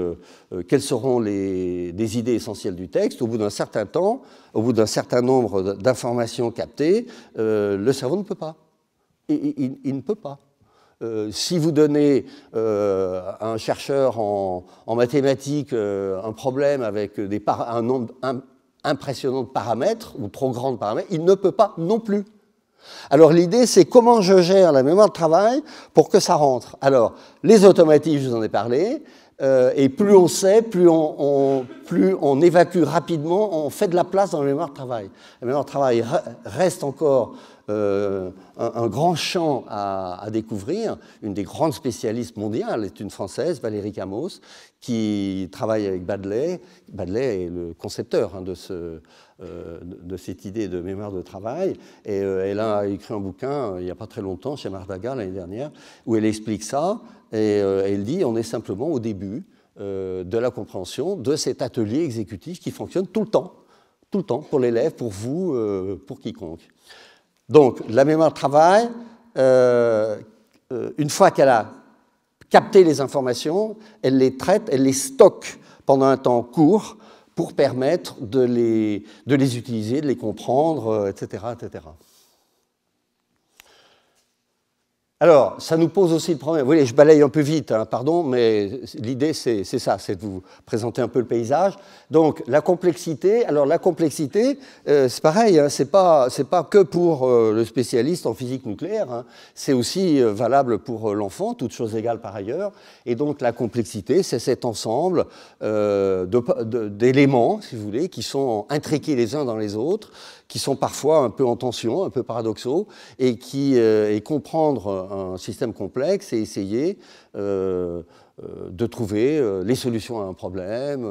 quelles seront les, idées essentielles du texte, au bout d'un certain temps, au bout d'un certain nombre d'informations captées, le cerveau ne peut pas. il ne peut pas. Euh, si vous donnez euh, à un chercheur en, mathématiques euh, un problème avec des un nombre impressionnant de paramètres, ou trop grand de paramètres, il ne peut pas non plus. Alors l'idée, c'est comment je gère la mémoire de travail pour que ça rentre. Alors, les automatismes, je vous en ai parlé, et plus on sait, plus on, plus on évacue rapidement, on fait de la place dans la mémoire de travail. La mémoire de travail reste encore euh, un, grand champ à, découvrir. Une des grandes spécialistes mondiales est une Française, Valérie Camos, qui travaille avec Badley. Badley est le concepteur hein, euh, de, cette idée de mémoire de travail. Et euh, elle a écrit un bouquin il n'y a pas très longtemps chez Mardaga l'année dernière, où elle explique ça. Et elle dit, on est simplement au début de la compréhension de cet atelier exécutif qui fonctionne tout le temps, tout le temps, pour l'élève, pour vous, pour quiconque. Donc la mémoire de travail, euh, euh, une fois qu'elle a capté les informations, elle les traite, elle les stocke pendant un temps court pour permettre de les, de les utiliser, de les comprendre, etc. Euh, etc. Alors, ça nous pose aussi le problème. Vous voyez, je balaye un peu vite, hein, pardon, mais l'idée, c'est ça, c'est de vous présenter un peu le paysage. Donc, la complexité, alors la complexité, euh, c'est pareil, hein, c'est pas, pas, que pour euh, le spécialiste en physique nucléaire, hein. c'est aussi euh, valable pour l'enfant, toutes choses égales par ailleurs. Et donc, la complexité, c'est cet ensemble d'éléments, si vous voulez, qui sont intriqués les uns dans les autres, qui sont parfois un peu en tension, un peu paradoxaux, et qui et comprendre un, système complexe et essayer euh, euh, de trouver euh, les solutions à un problème,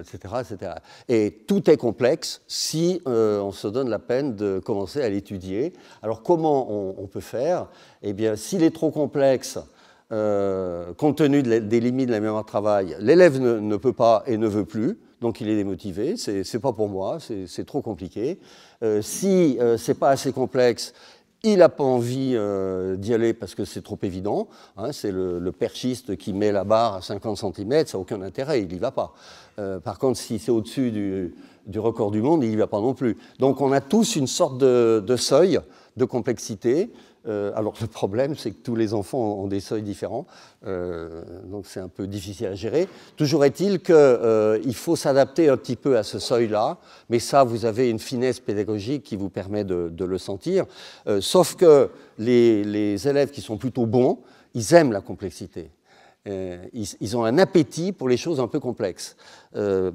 etc., etc. Et tout est complexe si on se donne la peine de commencer à l'étudier. Alors comment on, peut faire Eh bien, s'il est trop complexe, compte tenu des limites de la mémoire de travail, l'élève ne, peut pas et ne veut plus donc il est démotivé, c'est pas pour moi, c'est trop compliqué. si c'est pas assez complexe, il n'a pas envie euh, d'y aller parce que c'est trop évident. Hein, c'est le, perchiste qui met la barre à 50 cm, ça n'a aucun intérêt, il n'y va pas. Euh, par contre, si c'est au-dessus du, record du monde, il n'y va pas non plus. Donc on a tous une sorte de seuil de complexité euh, alors le problème, c'est que tous les enfants ont, des seuils différents, euh, donc c'est un peu difficile à gérer. Toujours est-il qu'il euh, faut s'adapter un petit peu à ce seuil-là, mais ça, vous avez une finesse pédagogique qui vous permet de, le sentir. sauf que les élèves qui sont plutôt bons, ils aiment la complexité. Euh, ils, ont un appétit pour les choses un peu complexes. Euh,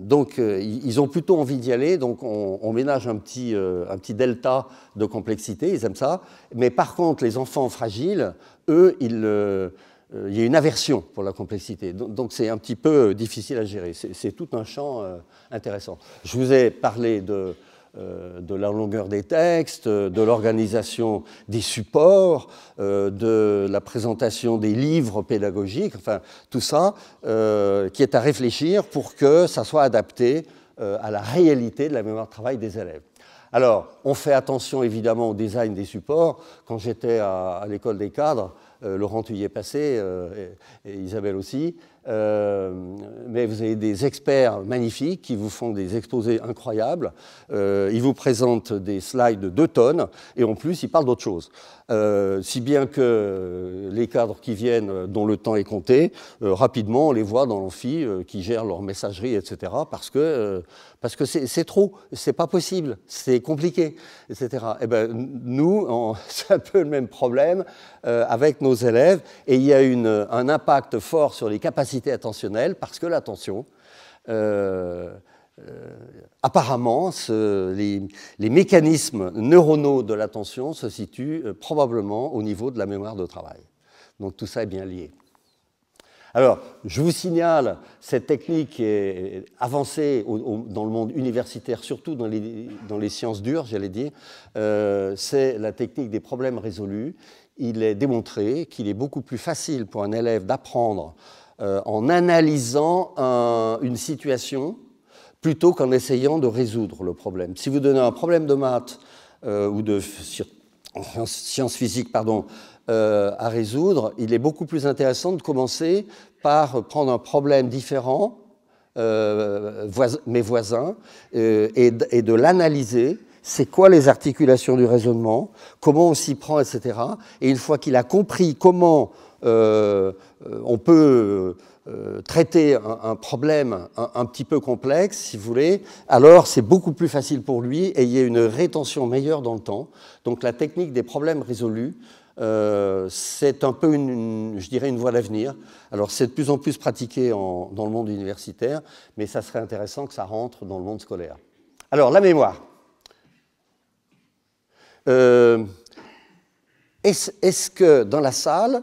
donc, euh, ils ont plutôt envie d'y aller, donc on, ménage un petit, un petit, delta de complexité, ils aiment ça. Mais par contre, les enfants fragiles, eux, il y a une aversion pour la complexité. Donc, c'est un petit peu difficile à gérer. C'est tout un champ intéressant. Je vous ai parlé de euh, de la longueur des textes, de l'organisation des supports, euh, de la présentation des livres pédagogiques, enfin tout ça euh, qui est à réfléchir pour que ça soit adapté à la réalité de la mémoire de travail des élèves. Alors, on fait attention évidemment au design des supports. Quand j'étais à, l'école des cadres, Laurent tu passé, et, Isabelle aussi, euh, mais vous avez des experts magnifiques qui vous font des exposés incroyables. Euh, ils vous présentent des slides de 2 tonnes et en plus, ils parlent d'autre chose. Euh, si bien que les cadres qui viennent, dont le temps est compté, rapidement, on les voit dans l'amphi qui gère leur messagerie, etc. Parce que parce que c'est trop, c'est pas possible, c'est compliqué, etc. Et eh ben, nous, c'est un peu le même problème avec nos élèves, et il y a une, un impact fort sur les capacités attentionnelle parce que l'attention, euh, euh, apparemment, ce, les, mécanismes neuronaux de l'attention se situent euh, probablement au niveau de la mémoire de travail. Donc tout ça est bien lié. Alors, je vous signale, cette technique est avancée dans le monde universitaire, surtout dans les, dans les sciences dures, j'allais dire, c'est la technique des problèmes résolus. Il est démontré qu'il est beaucoup plus facile pour un élève d'apprendre euh, en analysant une situation plutôt qu'en essayant de résoudre le problème. Si vous donnez un problème de maths euh, ou de sciences physiques pardon, euh, à résoudre, il est beaucoup plus intéressant de commencer par prendre un problème différent, mes voisins, et, de l'analyser c'est quoi les articulations du raisonnement, comment on s'y prend, etc. Et une fois qu'il a compris comment euh, euh, on peut euh, traiter un, problème un, petit peu complexe, si vous voulez, alors c'est beaucoup plus facile pour lui et il y a une rétention meilleure dans le temps. Donc la technique des problèmes résolus, c'est un peu, une, je dirais, une voie d'avenir. Alors c'est de plus en plus pratiqué dans le monde universitaire, mais ça serait intéressant que ça rentre dans le monde scolaire. Alors la mémoire. est-ce que dans la salle,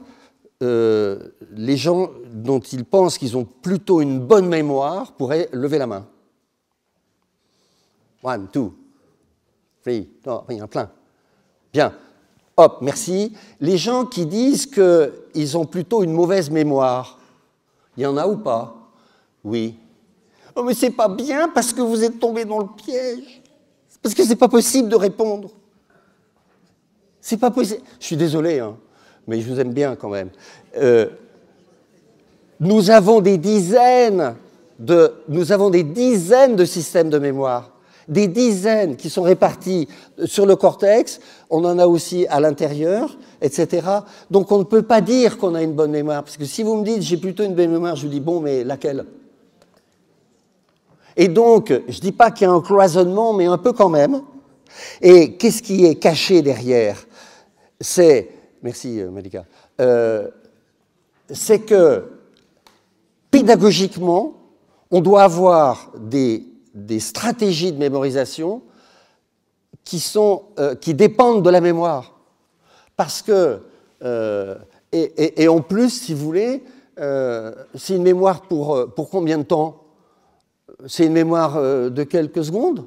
euh, les gens dont ils pensent qu'ils ont plutôt une bonne mémoire pourraient lever la main. One, two, three. il y en a plein. Bien. Hop, merci. Les gens qui disent qu'ils ont plutôt une mauvaise mémoire, il y en a ou pas Oui. Oh, mais c'est pas bien parce que vous êtes tombé dans le piège. Parce que c'est pas possible de répondre. C'est pas possible. Je suis désolé, hein mais je vous aime bien quand même. Euh, nous avons des dizaines de, nous avons des dizaines de systèmes de mémoire, des dizaines qui sont répartis sur le cortex, on en a aussi à l'intérieur, etc. Donc on ne peut pas dire qu'on a une bonne mémoire, parce que si vous me dites j'ai plutôt une bonne mémoire, je vous dis bon, mais laquelle Et donc, je ne dis pas qu'il y a un cloisonnement, mais un peu quand même. Et qu'est-ce qui est caché derrière C'est Merci, euh, Malika. Euh, c'est que pédagogiquement, on doit avoir des, stratégies de mémorisation euh, qui, dépendent de la mémoire. Parce que, et, en plus, si vous voulez, c'est une mémoire pour combien de temps C'est une mémoire de quelques secondes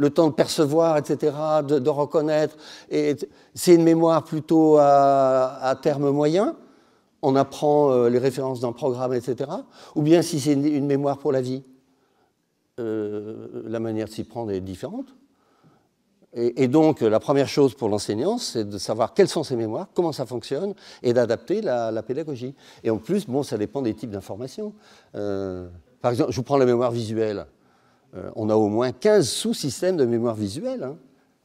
le temps de percevoir, etc., de, reconnaître. Et c'est une mémoire plutôt à, terme moyen. On apprend euh, les références d'un programme, etc. Ou bien si c'est une, mémoire pour la vie, euh, la manière de s'y prendre est différente. Et, donc, la première chose pour l'enseignant, c'est de savoir quelles sont ces mémoires, comment ça fonctionne, et d'adapter la, pédagogie. Et en plus, bon, ça dépend des types d'informations. Euh, par exemple, je vous prends la mémoire visuelle. Euh, on a au moins 15 sous-systèmes de mémoire visuelle. Hein.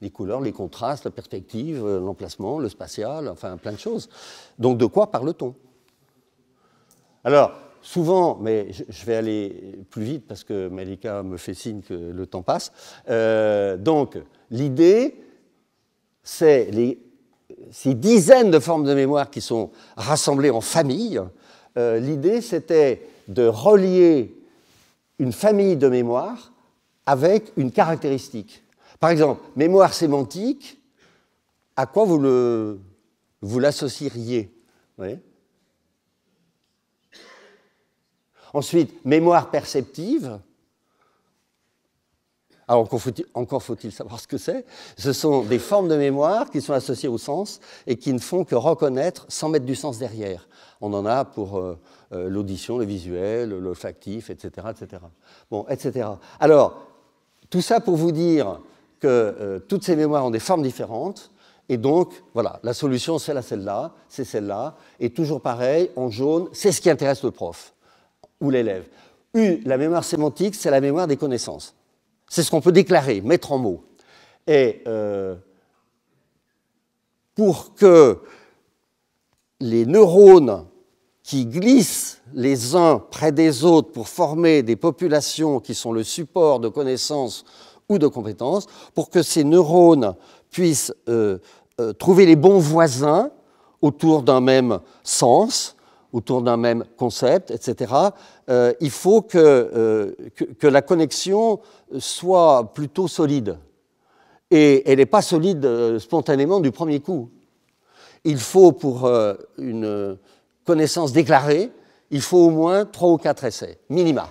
Les couleurs, les contrastes, la perspective, euh, l'emplacement, le spatial, enfin plein de choses. Donc de quoi parle-t-on Alors, souvent, mais je vais aller plus vite parce que Malika me fait signe que le temps passe. Euh, donc, l'idée, c'est ces dizaines de formes de mémoire qui sont rassemblées en famille. l'idée, c'était de relier une famille de mémoire avec une caractéristique. Par exemple, mémoire sémantique, à quoi vous, le, vous l'associeriez Ensuite, mémoire perceptive. Alors encore faut-il savoir ce que c'est. Ce sont des formes de mémoire qui sont associées au sens et qui ne font que reconnaître sans mettre du sens derrière. On en a pour euh, euh, l'audition, le visuel, le factif, etc., etc. Bon, etc. Alors, tout ça pour vous dire que euh, toutes ces mémoires ont des formes différentes. Et donc, voilà, la solution, c'est celle-là, c'est celle-là. Et toujours pareil, en jaune, c'est ce qui intéresse le prof ou l'élève. U, la mémoire sémantique, c'est la mémoire des connaissances. C'est ce qu'on peut déclarer, mettre en mots. Et euh, pour que les neurones qui glissent les uns près des autres pour former des populations qui sont le support de connaissances ou de compétences, pour que ces neurones puissent euh, euh, trouver les bons voisins autour d'un même sens, autour d'un même concept, etc., euh, il faut que, que, que, la connexion soit plutôt solide. Et elle n'est pas solide spontanément du premier coup. Il faut pour une connaissance déclarée, il faut au moins trois ou quatre essais, minima.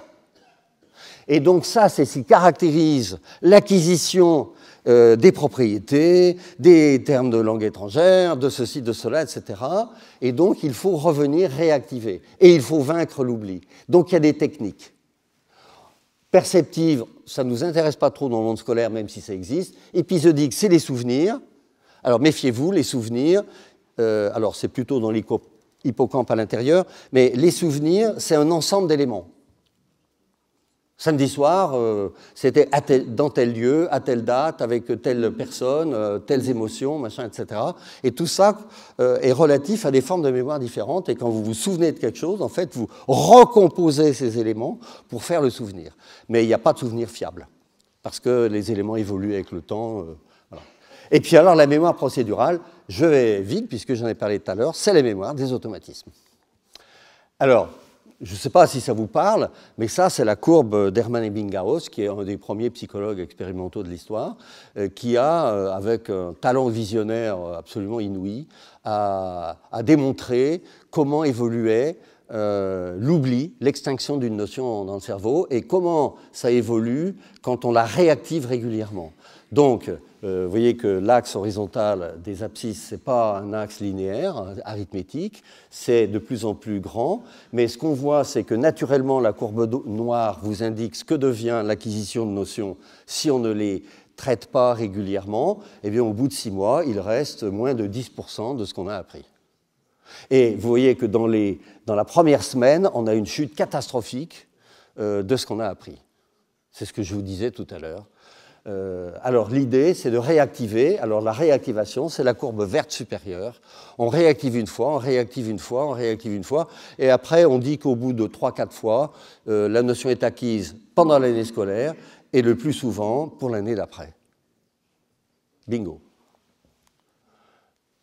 Et donc ça, c'est ce qui caractérise l'acquisition euh, des propriétés, des termes de langue étrangère, de ceci, de cela, etc. Et donc, il faut revenir réactiver. Et il faut vaincre l'oubli. Donc, il y a des techniques. Perceptive, ça ne nous intéresse pas trop dans le monde scolaire, même si ça existe. Épisodique, c'est les souvenirs. Alors, méfiez-vous, les souvenirs, euh, alors c'est plutôt dans les hippocampe à l'intérieur, mais les souvenirs, c'est un ensemble d'éléments. Samedi soir, euh, c'était dans tel lieu, à telle date, avec telle personne, euh, telles émotions, machin, etc. Et tout ça euh, est relatif à des formes de mémoire différentes. Et quand vous vous souvenez de quelque chose, en fait, vous recomposez ces éléments pour faire le souvenir. Mais il n'y a pas de souvenir fiable, parce que les éléments évoluent avec le temps. Et puis alors, la mémoire procédurale, je vais vite, puisque j'en ai parlé tout à l'heure, c'est les mémoires des automatismes. Alors, je ne sais pas si ça vous parle, mais ça, c'est la courbe d'Hermann Ebbinghaus, qui est un des premiers psychologues expérimentaux de l'histoire, euh, qui a, euh, avec un talent visionnaire absolument inouï, à a démontré comment évoluait euh, l'oubli, l'extinction d'une notion dans le cerveau et comment ça évolue quand on la réactive régulièrement. Donc, euh, vous voyez que l'axe horizontal des abscisses, ce n'est pas un axe linéaire, arithmétique, c'est de plus en plus grand, mais ce qu'on voit, c'est que naturellement, la courbe noire vous indique ce que devient l'acquisition de notions si on ne les traite pas régulièrement, et eh bien, au bout de six mois, il reste moins de 10% de ce qu'on a appris. Et vous voyez que dans les dans la première semaine, on a une chute catastrophique euh, de ce qu'on a appris. C'est ce que je vous disais tout à l'heure. Euh, alors l'idée, c'est de réactiver. Alors la réactivation, c'est la courbe verte supérieure. On réactive une fois, on réactive une fois, on réactive une fois. Et après, on dit qu'au bout de 3-4 fois, euh, la notion est acquise pendant l'année scolaire et le plus souvent pour l'année d'après. Bingo.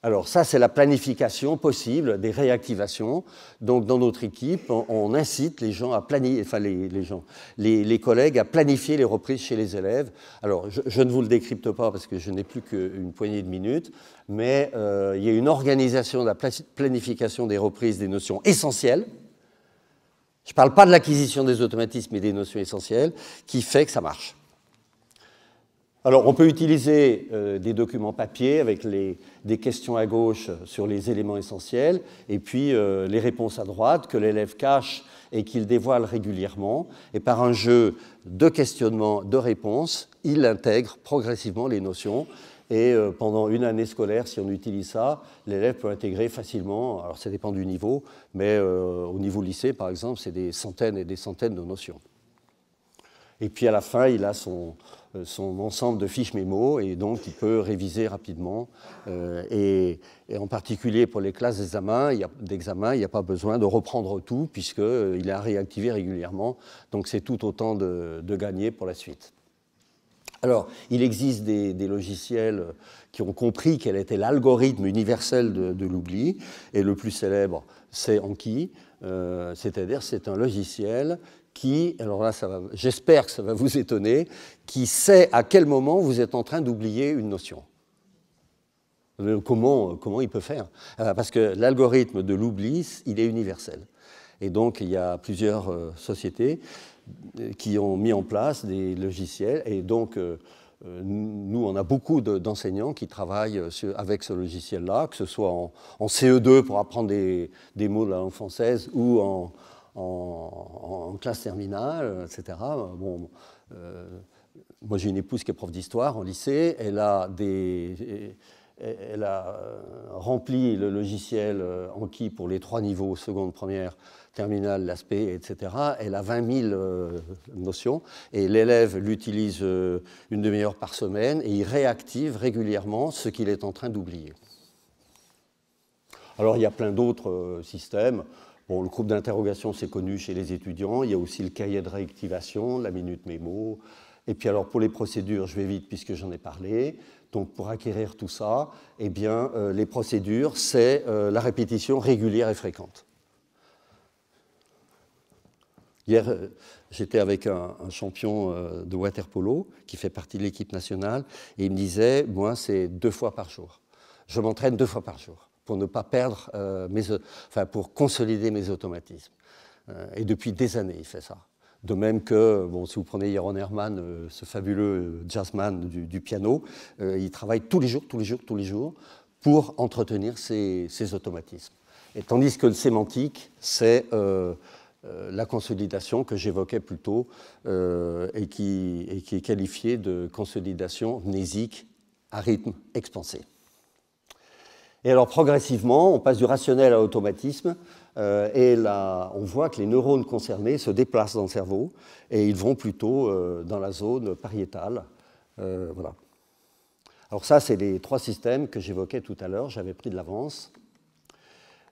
Alors ça, c'est la planification possible des réactivations. Donc dans notre équipe, on, incite les gens à planifier, enfin les, les gens, les, collègues à planifier les reprises chez les élèves. Alors je, ne vous le décrypte pas parce que je n'ai plus qu'une poignée de minutes, mais euh, il y a une organisation de la planification des reprises des notions essentielles. Je ne parle pas de l'acquisition des automatismes, mais des notions essentielles, qui fait que ça marche. Alors on peut utiliser euh, des documents papier avec des questions à gauche sur les éléments essentiels et puis euh, les réponses à droite que l'élève cache et qu'il dévoile régulièrement. Et par un jeu de questionnement, de réponses, il intègre progressivement les notions. Et euh, pendant une année scolaire, si on utilise ça, l'élève peut intégrer facilement, alors ça dépend du niveau, mais au niveau lycée par exemple, c'est des centaines et des centaines de notions. Et puis à la fin, il a son, euh, son ensemble de fiches mémo et donc il peut réviser rapidement. Euh, et, en particulier pour les classes d'examen, il n'y a, a, pas besoin de reprendre tout puisqu'il euh, est à réactiver régulièrement. Donc c'est tout autant de, de gagner pour la suite. Alors, il existe des, logiciels qui ont compris quel était l'algorithme universel de, l'oubli, et le plus célèbre, c'est Anki, c'est-à-dire c'est un logiciel qui, alors là, j'espère que ça va vous étonner, qui sait à quel moment vous êtes en train d'oublier une notion. Euh, comment, euh, comment il peut faire euh, Parce que l'algorithme de l'oubli, il est universel. Et donc, il y a plusieurs sociétés qui ont mis en place des logiciels. Et donc, nous, on a beaucoup d'enseignants qui travaillent avec ce logiciel-là, que ce soit en, CE2 pour apprendre des, des mots de la langue française ou en, en, classe terminale, etc. Bon, euh, moi, j'ai une épouse qui est prof d'histoire en lycée. Elle a, elle a euh, rempli le logiciel Anki euh, pour les trois niveaux, seconde, première, terminale, l'aspect, etc. Elle a 20 000 notions et l'élève l'utilise une demi-heure par semaine et il réactive régulièrement ce qu'il est en train d'oublier. Alors, il y a plein d'autres systèmes le groupe d'interrogation, c'est connu chez les étudiants. Il y a aussi le cahier de réactivation, la minute mémo. Et puis alors pour les procédures, je vais vite puisque j'en ai parlé. Donc pour acquérir tout ça, eh bien, euh, les procédures, c'est euh, la répétition régulière et fréquente. Hier, euh, j'étais avec un, champion de waterpolo qui fait partie de l'équipe nationale et il me disait, moi, c'est deux fois par jour. Je m'entraîne deux fois par jour pour ne pas perdre, euh, enfin, pour consolider mes automatismes. Euh, et depuis des années, il fait ça. De même que, bon, si vous prenez Yaron Herman, euh, ce fabuleux jazzman du, piano, il travaille tous les jours, tous les jours, tous les jours pour entretenir ses, automatismes. Et tandis que le sémantique, c'est la consolidation que j'évoquais plus tôt et, qui, et qui est qualifiée de consolidation mnésique à rythme expansé. Et alors progressivement, on passe du rationnel à l'automatisme, euh, et on voit que les neurones concernés se déplacent dans le cerveau, et ils vont plutôt euh, dans la zone pariétale. Euh, voilà. Alors ça, c'est les trois systèmes que j'évoquais tout à l'heure, j'avais pris de l'avance.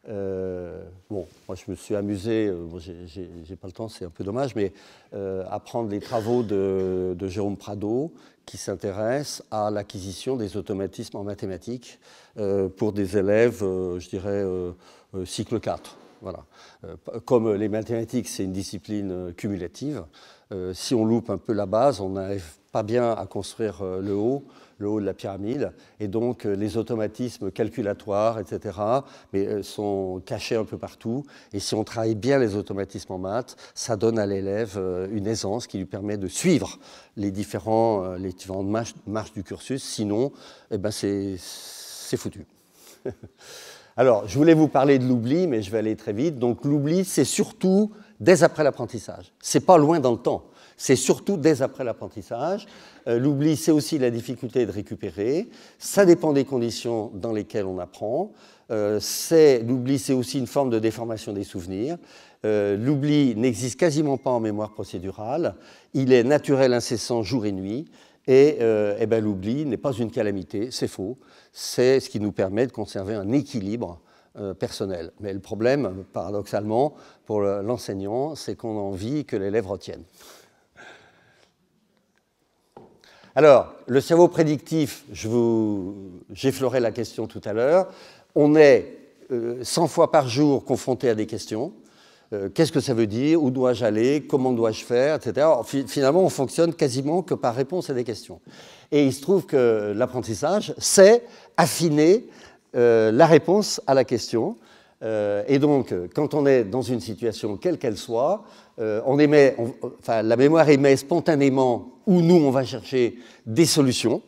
Euh, bon, moi je me suis amusé, euh, bon, j'ai pas le temps, c'est un peu dommage, mais euh, à prendre les travaux de, Jérôme Prado qui s'intéresse à l'acquisition des automatismes en mathématiques euh, pour des élèves, je dirais, cycle 4. Voilà. Comme les mathématiques, c'est une discipline cumulative, si on loupe un peu la base, on n'arrive pas bien à construire le haut, le haut de la pyramide. Et donc euh, les automatismes calculatoires, etc., mais, euh, sont cachés un peu partout. Et si on travaille bien les automatismes en maths, ça donne à l'élève euh, une aisance qui lui permet de suivre les, différents, les différentes marches, du cursus. Sinon, eh ben, c'est foutu. Alors, je voulais vous parler de l'oubli, mais je vais aller très vite. Donc, l'oubli, c'est surtout dès après l'apprentissage. C'est pas loin dans le temps. C'est surtout dès après l'apprentissage. Euh, l'oubli, c'est aussi la difficulté de récupérer. Ça dépend des conditions dans lesquelles on apprend. Euh, l'oubli, c'est aussi une forme de déformation des souvenirs. Euh, l'oubli n'existe quasiment pas en mémoire procédurale. Il est naturel, incessant, jour et nuit. Et, eh ben, l'oubli n'est pas une calamité, c'est faux. C'est ce qui nous permet de conserver un équilibre personnel. Mais le problème, paradoxalement, pour l'enseignant, c'est qu'on a envie que l'élève retienne. Alors, le cerveau prédictif, j'effleurais la question tout à l'heure. On est 100 euh, fois par jour confronté à des questions. Euh, qu'est-ce que ça veut dire Où dois-je aller Comment dois-je faire etc. finalement, on fonctionne quasiment que par réponse à des questions. Et il se trouve que l'apprentissage, c'est affiner euh, la réponse à la question euh, et donc, quand on est dans une situation quelle qu'elle soit, euh, on émet, la mémoire émet spontanément, où nous, on va chercher des solutions.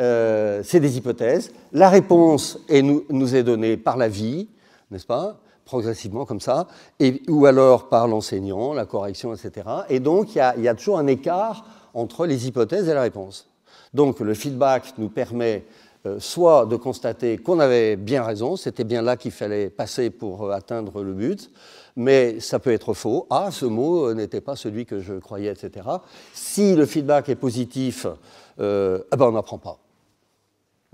Euh, c'est des hypothèses. La réponse est, nous, est donnée par la vie, n'est-ce pas Progressivement comme ça, ou alors par l'enseignant, la correction, etc. Et donc, il y, a toujours un écart entre les hypothèses et la réponse. Donc, le feedback nous permet euh, soit de constater qu'on avait bien raison, c'était bien là qu'il fallait passer pour euh, atteindre le but, mais ça peut être faux, ah, ce mot euh, n'était pas celui que je croyais, etc. Si le feedback est positif, eh ben, on n'apprend pas.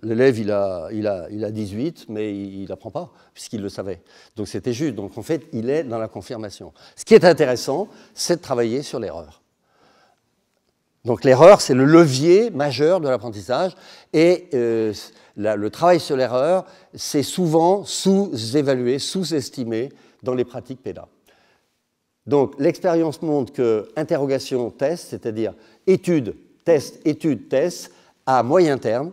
L'élève, il a, il, a, il a 18, mais il n'apprend pas, puisqu'il le savait. Donc c'était juste. Donc en fait, il est dans la confirmation. Ce qui est intéressant, c'est de travailler sur l'erreur. Donc l'erreur, c'est le levier majeur de l'apprentissage et euh, le travail sur l'erreur, c'est souvent sous-évalué, sous-estimé dans les pratiques PEDA. Donc l'expérience montre que interrogation, test, c'est-à-dire étude, test, étude, test, à moyen terme,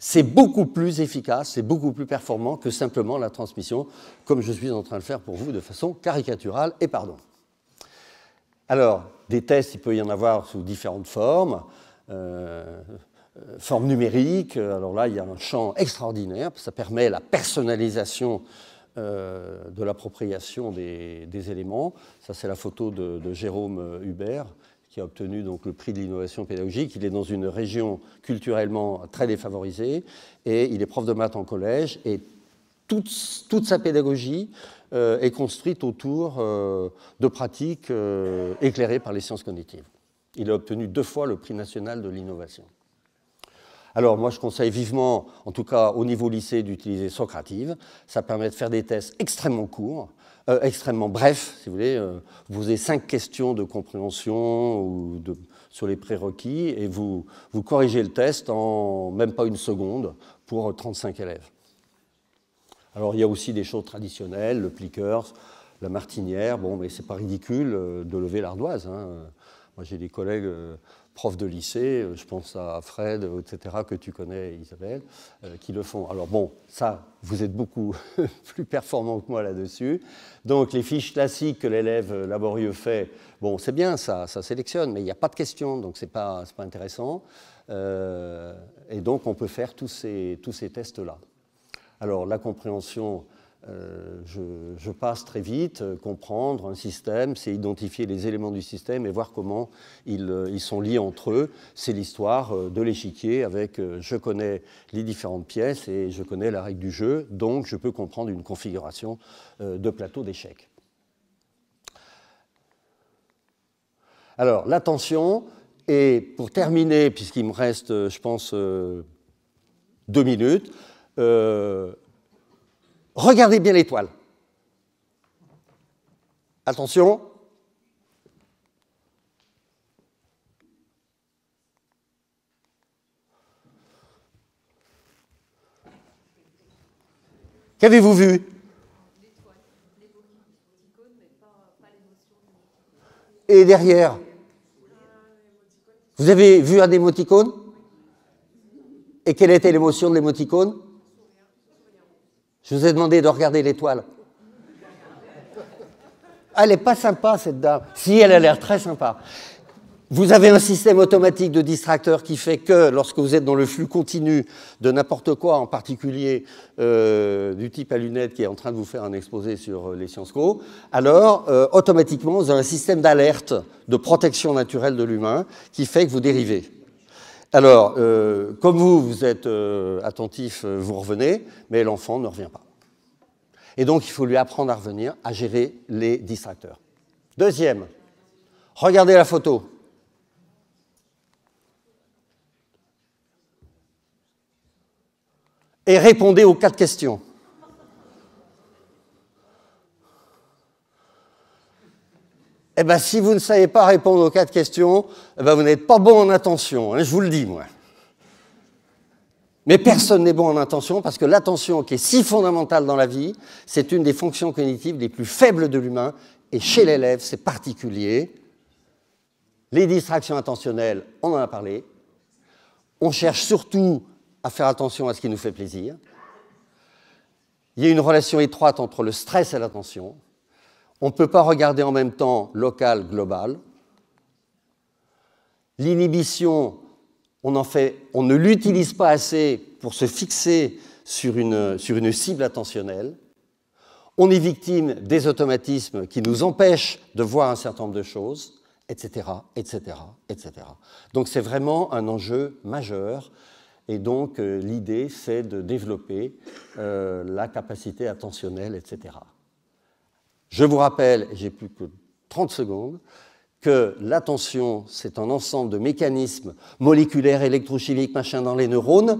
c'est beaucoup plus efficace, c'est beaucoup plus performant que simplement la transmission, comme je suis en train de faire pour vous de façon caricaturale, et pardon. Alors, des tests, il peut y en avoir sous différentes formes. Euh, euh, formes forme numérique, alors là, il y a un champ extraordinaire, ça permet la personnalisation euh, de l'appropriation des, éléments. Ça, c'est la photo de, de, Jérôme Hubert, qui a obtenu donc, le prix de l'innovation pédagogique. Il est dans une région culturellement très défavorisée, et il est prof de maths en collège, et toute, sa pédagogie euh, est construite autour euh, de pratiques euh, éclairées par les sciences cognitives. Il a obtenu deux fois le prix national de l'innovation. Alors moi je conseille vivement, en tout cas au niveau lycée, d'utiliser Socrative. Ça permet de faire des tests extrêmement courts, extrêmement brefs, si vous voulez. vous avez cinq questions de compréhension ou sur les prérequis et vous, vous corrigez le test en même pas une seconde pour 35 élèves. Alors il y a aussi des choses traditionnelles, le pliqueur, la martinière. Bon, mais c'est pas ridicule euh, de lever l'ardoise. Hein. Moi, j'ai des collègues euh, profs de lycée, euh, je pense à Fred, etc., que tu connais, Isabelle, qui le font. Alors bon, ça, vous êtes beaucoup plus performants que moi là-dessus. Donc les fiches classiques que l'élève laborieux fait, bon, c'est bien, ça, ça sélectionne, mais il n'y a pas de question, donc c'est pas, pas intéressant. et donc on peut faire tous ces tests-là. Alors la compréhension, euh, je, passe très vite, euh, comprendre un système, c'est identifier les éléments du système et voir comment ils, euh, sont liés entre eux. C'est l'histoire de l'échiquier avec je connais les différentes pièces et je connais la règle du jeu, donc je peux comprendre une configuration de plateau d'échecs. Alors l'attention, et pour terminer, puisqu'il me reste, je pense, deux minutes, euh, regardez bien l'étoile. Attention. Qu'avez-vous vu Et derrière Vous avez vu un émoticône Et quelle était l'émotion de l'émoticône je vous ai demandé de regarder l'étoile. Elle n'est pas sympa, cette dame. Si, elle a l'air très sympa. Vous avez un système automatique de distracteur qui fait que lorsque vous êtes dans le flux continu de n'importe quoi, en particulier euh, du type à lunettes qui est en train de vous faire un exposé sur euh, les Sciences Co, alors euh, automatiquement vous avez un système d'alerte, de protection naturelle de l'humain qui fait que vous dérivez. Alors, euh, comme vous, vous êtes euh, attentif, euh, vous revenez, mais l'enfant ne revient pas. Et donc, il faut lui apprendre à revenir, à gérer les distracteurs. Deuxième, regardez la photo. Et répondez aux quatre questions. eh bien, si vous ne savez pas répondre aux quatre questions, eh ben, vous n'êtes pas bon en attention. Hein, je vous le dis, moi. Mais personne n'est bon en intention parce que l'attention, qui est si fondamentale dans la vie, c'est une des fonctions cognitives les plus faibles de l'humain. Et chez l'élève, c'est particulier. Les distractions intentionnelles, on en a parlé. On cherche surtout à faire attention à ce qui nous fait plaisir. Il y a une relation étroite entre le stress et l'attention. On ne peut pas regarder en même temps local, global. L'inhibition, on, en fait, on ne l'utilise pas assez pour se fixer sur une, cible attentionnelle. On est victime des automatismes qui nous empêchent de voir un certain nombre de choses, etc., etc., etc. Donc c'est vraiment un enjeu majeur. Et donc euh, l'idée, c'est de développer euh, la capacité attentionnelle, etc. Je vous rappelle, j'ai plus que 30 secondes, que l'attention, c'est un ensemble de mécanismes moléculaires, électrochimiques, machin dans les neurones,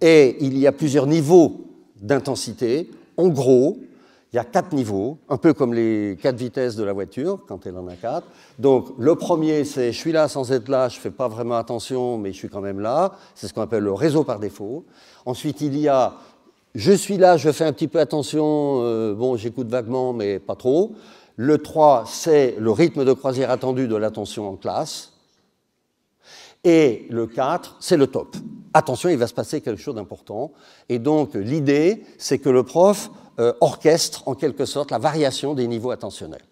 et il y a plusieurs niveaux d'intensité. En gros, il y a quatre niveaux, un peu comme les quatre vitesses de la voiture, quand elle en a quatre. Donc le premier, c'est je suis là sans être là, je ne fais pas vraiment attention, mais je suis quand même là. C'est ce qu'on appelle le réseau par défaut. Ensuite, il y a je suis là, je fais un petit peu attention, euh, bon, j'écoute vaguement, mais pas trop. Le 3, c'est le rythme de croisière attendu de l'attention en classe. Et le 4, c'est le top. Attention, il va se passer quelque chose d'important. Et donc, l'idée, c'est que le prof euh, orchestre, en quelque sorte, la variation des niveaux attentionnels.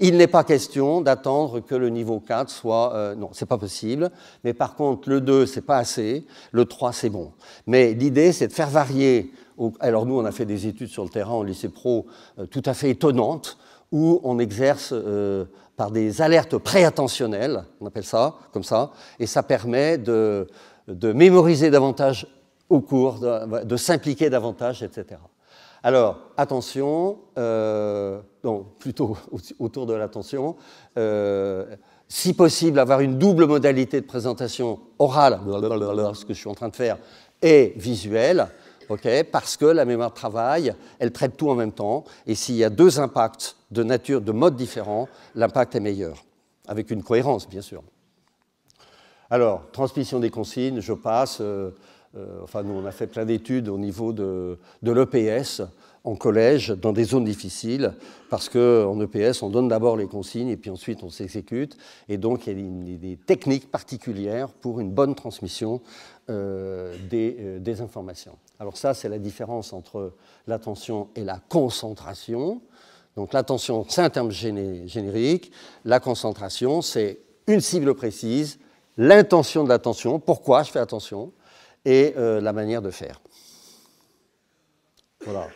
Il n'est pas question d'attendre que le niveau 4 soit... Euh, non, c'est pas possible. Mais par contre, le 2, c'est pas assez. Le 3, c'est bon. Mais l'idée, c'est de faire varier alors nous, on a fait des études sur le terrain en lycée pro euh, tout à fait étonnantes, où on exerce euh, par des alertes préattentionnelles, on appelle ça comme ça, et ça permet de, mémoriser davantage au cours, de, s'impliquer davantage, etc. Alors, attention, euh, non, plutôt autour de l'attention, si possible, avoir une double modalité de présentation orale, ce que je suis en train de faire, et visuelle parce que la mémoire travaille, elle traite tout en même temps, et s'il y a deux impacts de nature, de modes différents, l'impact est meilleur, avec une cohérence, bien sûr. Alors, transmission des consignes, je passe, euh, euh, enfin nous on a fait plein d'études au niveau de l'EPS, en collège, dans des zones difficiles, parce qu'en EPS, on donne d'abord les consignes et puis ensuite on s'exécute. Et donc, il y a des, techniques particulières pour une bonne transmission euh, euh, des, informations. Alors ça, c'est la différence entre l'attention et la concentration. Donc l'attention, c'est un terme générique. La concentration, c'est une cible précise, l'intention de l'attention, pourquoi je fais attention, et euh, la manière de faire. Voilà.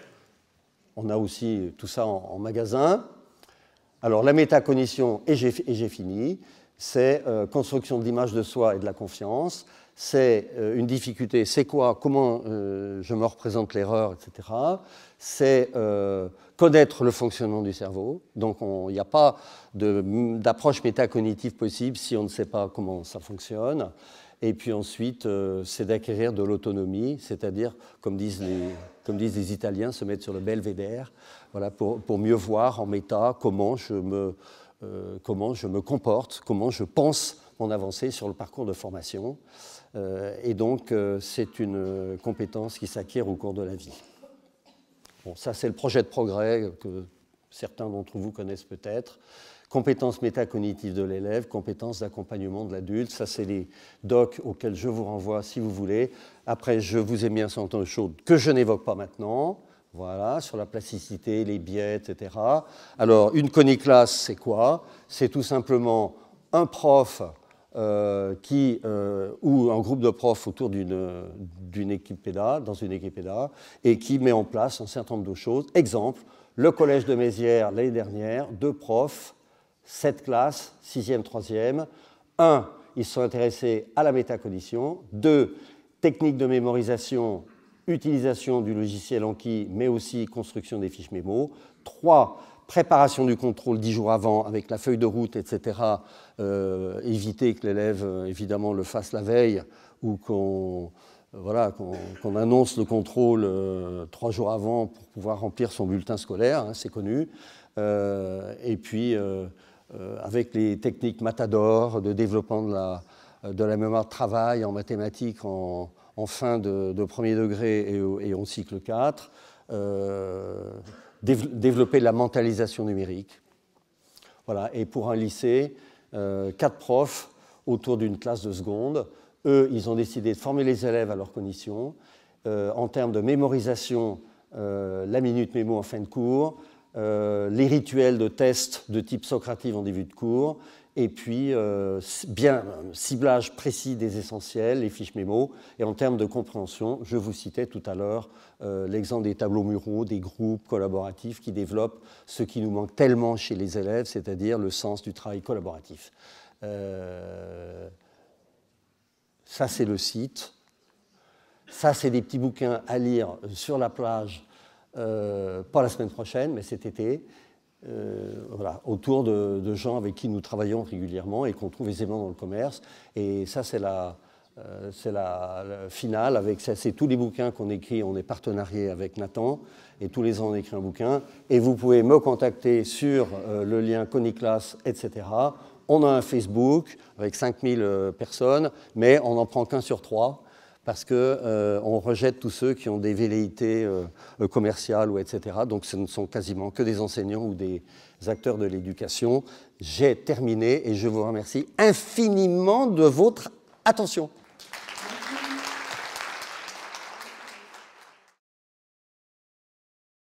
On a aussi tout ça en, magasin. Alors la métacognition, et j'ai fini, c'est euh, construction de l'image de soi et de la confiance, c'est euh, une difficulté, c'est quoi, comment euh, je me représente l'erreur, etc. C'est connaître le fonctionnement du cerveau, donc il n'y a pas d'approche métacognitive possible si on ne sait pas comment ça fonctionne. Et puis ensuite, euh, c'est d'acquérir de l'autonomie, c'est-à-dire, comme disent les, comme disent les Italiens, se mettre sur le belvédère, voilà, pour, pour mieux voir en méta comment je me, euh, comment je me comporte, comment je pense mon avancée sur le parcours de formation. Euh, et donc, c'est une compétence qui s'acquiert au cours de la vie. Bon, ça, c'est le projet de progrès que certains d'entre vous connaissent peut-être. Compétences métacognitives de l'élève, compétences d'accompagnement de l'adulte, ça c'est les docs auxquels je vous renvoie si vous voulez. Après, je vous ai mis un certain nombre de choses que je n'évoque pas maintenant, voilà, sur la plasticité, les biais, etc. Alors, une coniclasse, c'est quoi C'est tout simplement un prof euh, qui, euh, ou un groupe de profs autour d'une équipe PEDA, dans une équipe PEDA, et qui met en place un certain nombre de choses. Exemple, le collège de Mézières, l'année dernière, deux profs 7 classes, 6e, 3 1. Ils sont intéressés à la métacognition. 2. Technique de mémorisation, utilisation du logiciel Anki, mais aussi construction des fiches mémo. 3. Préparation du contrôle dix jours avant avec la feuille de route, etc. Euh, éviter que l'élève, euh, évidemment, le fasse la veille ou qu'on euh, voilà, annonce le contrôle trois jours avant pour pouvoir remplir son bulletin scolaire, hein, c'est connu. et puis, euh, avec les techniques Matador de développement de la, de la mémoire de travail en mathématiques en, fin de, premier degré et, en cycle 4, euh, développer la mentalisation numérique. Voilà, et pour un lycée, euh, quatre profs autour d'une classe de seconde, eux, ils ont décidé de former les élèves à leurs conditions. Euh, en termes de mémorisation, la minute mémo en fin de cours, euh, les rituels de tests de type socrative en début de cours, et puis euh, bien euh, ciblage précis des essentiels, les fiches mémo, et en termes de compréhension, je vous citais tout à l'heure l'exemple des tableaux muraux, des groupes collaboratifs qui développent ce qui nous manque tellement chez les élèves, c'est-à-dire le sens du travail collaboratif. ça, c'est le site. Ça, c'est des petits bouquins à lire sur la plage euh, pas la semaine prochaine, mais cet été, euh, autour de, gens avec qui nous travaillons régulièrement et qu'on trouve aisément dans le commerce. Et ça, c'est la, euh, c'est la, finale. Avec ça, c'est tous les bouquins qu'on écrit. On est partenarié avec Nathan et tous les ans on écrit un bouquin. Et vous pouvez me contacter sur le lien Coniclas, etc. On a un Facebook avec 5000 personnes, mais on n'en prend qu'un sur trois parce qu'on euh, rejette tous ceux qui ont des velléités euh, commerciales ou etc. Donc ce ne sont quasiment que des enseignants ou des acteurs de l'éducation. J'ai terminé et je vous remercie infiniment de votre attention.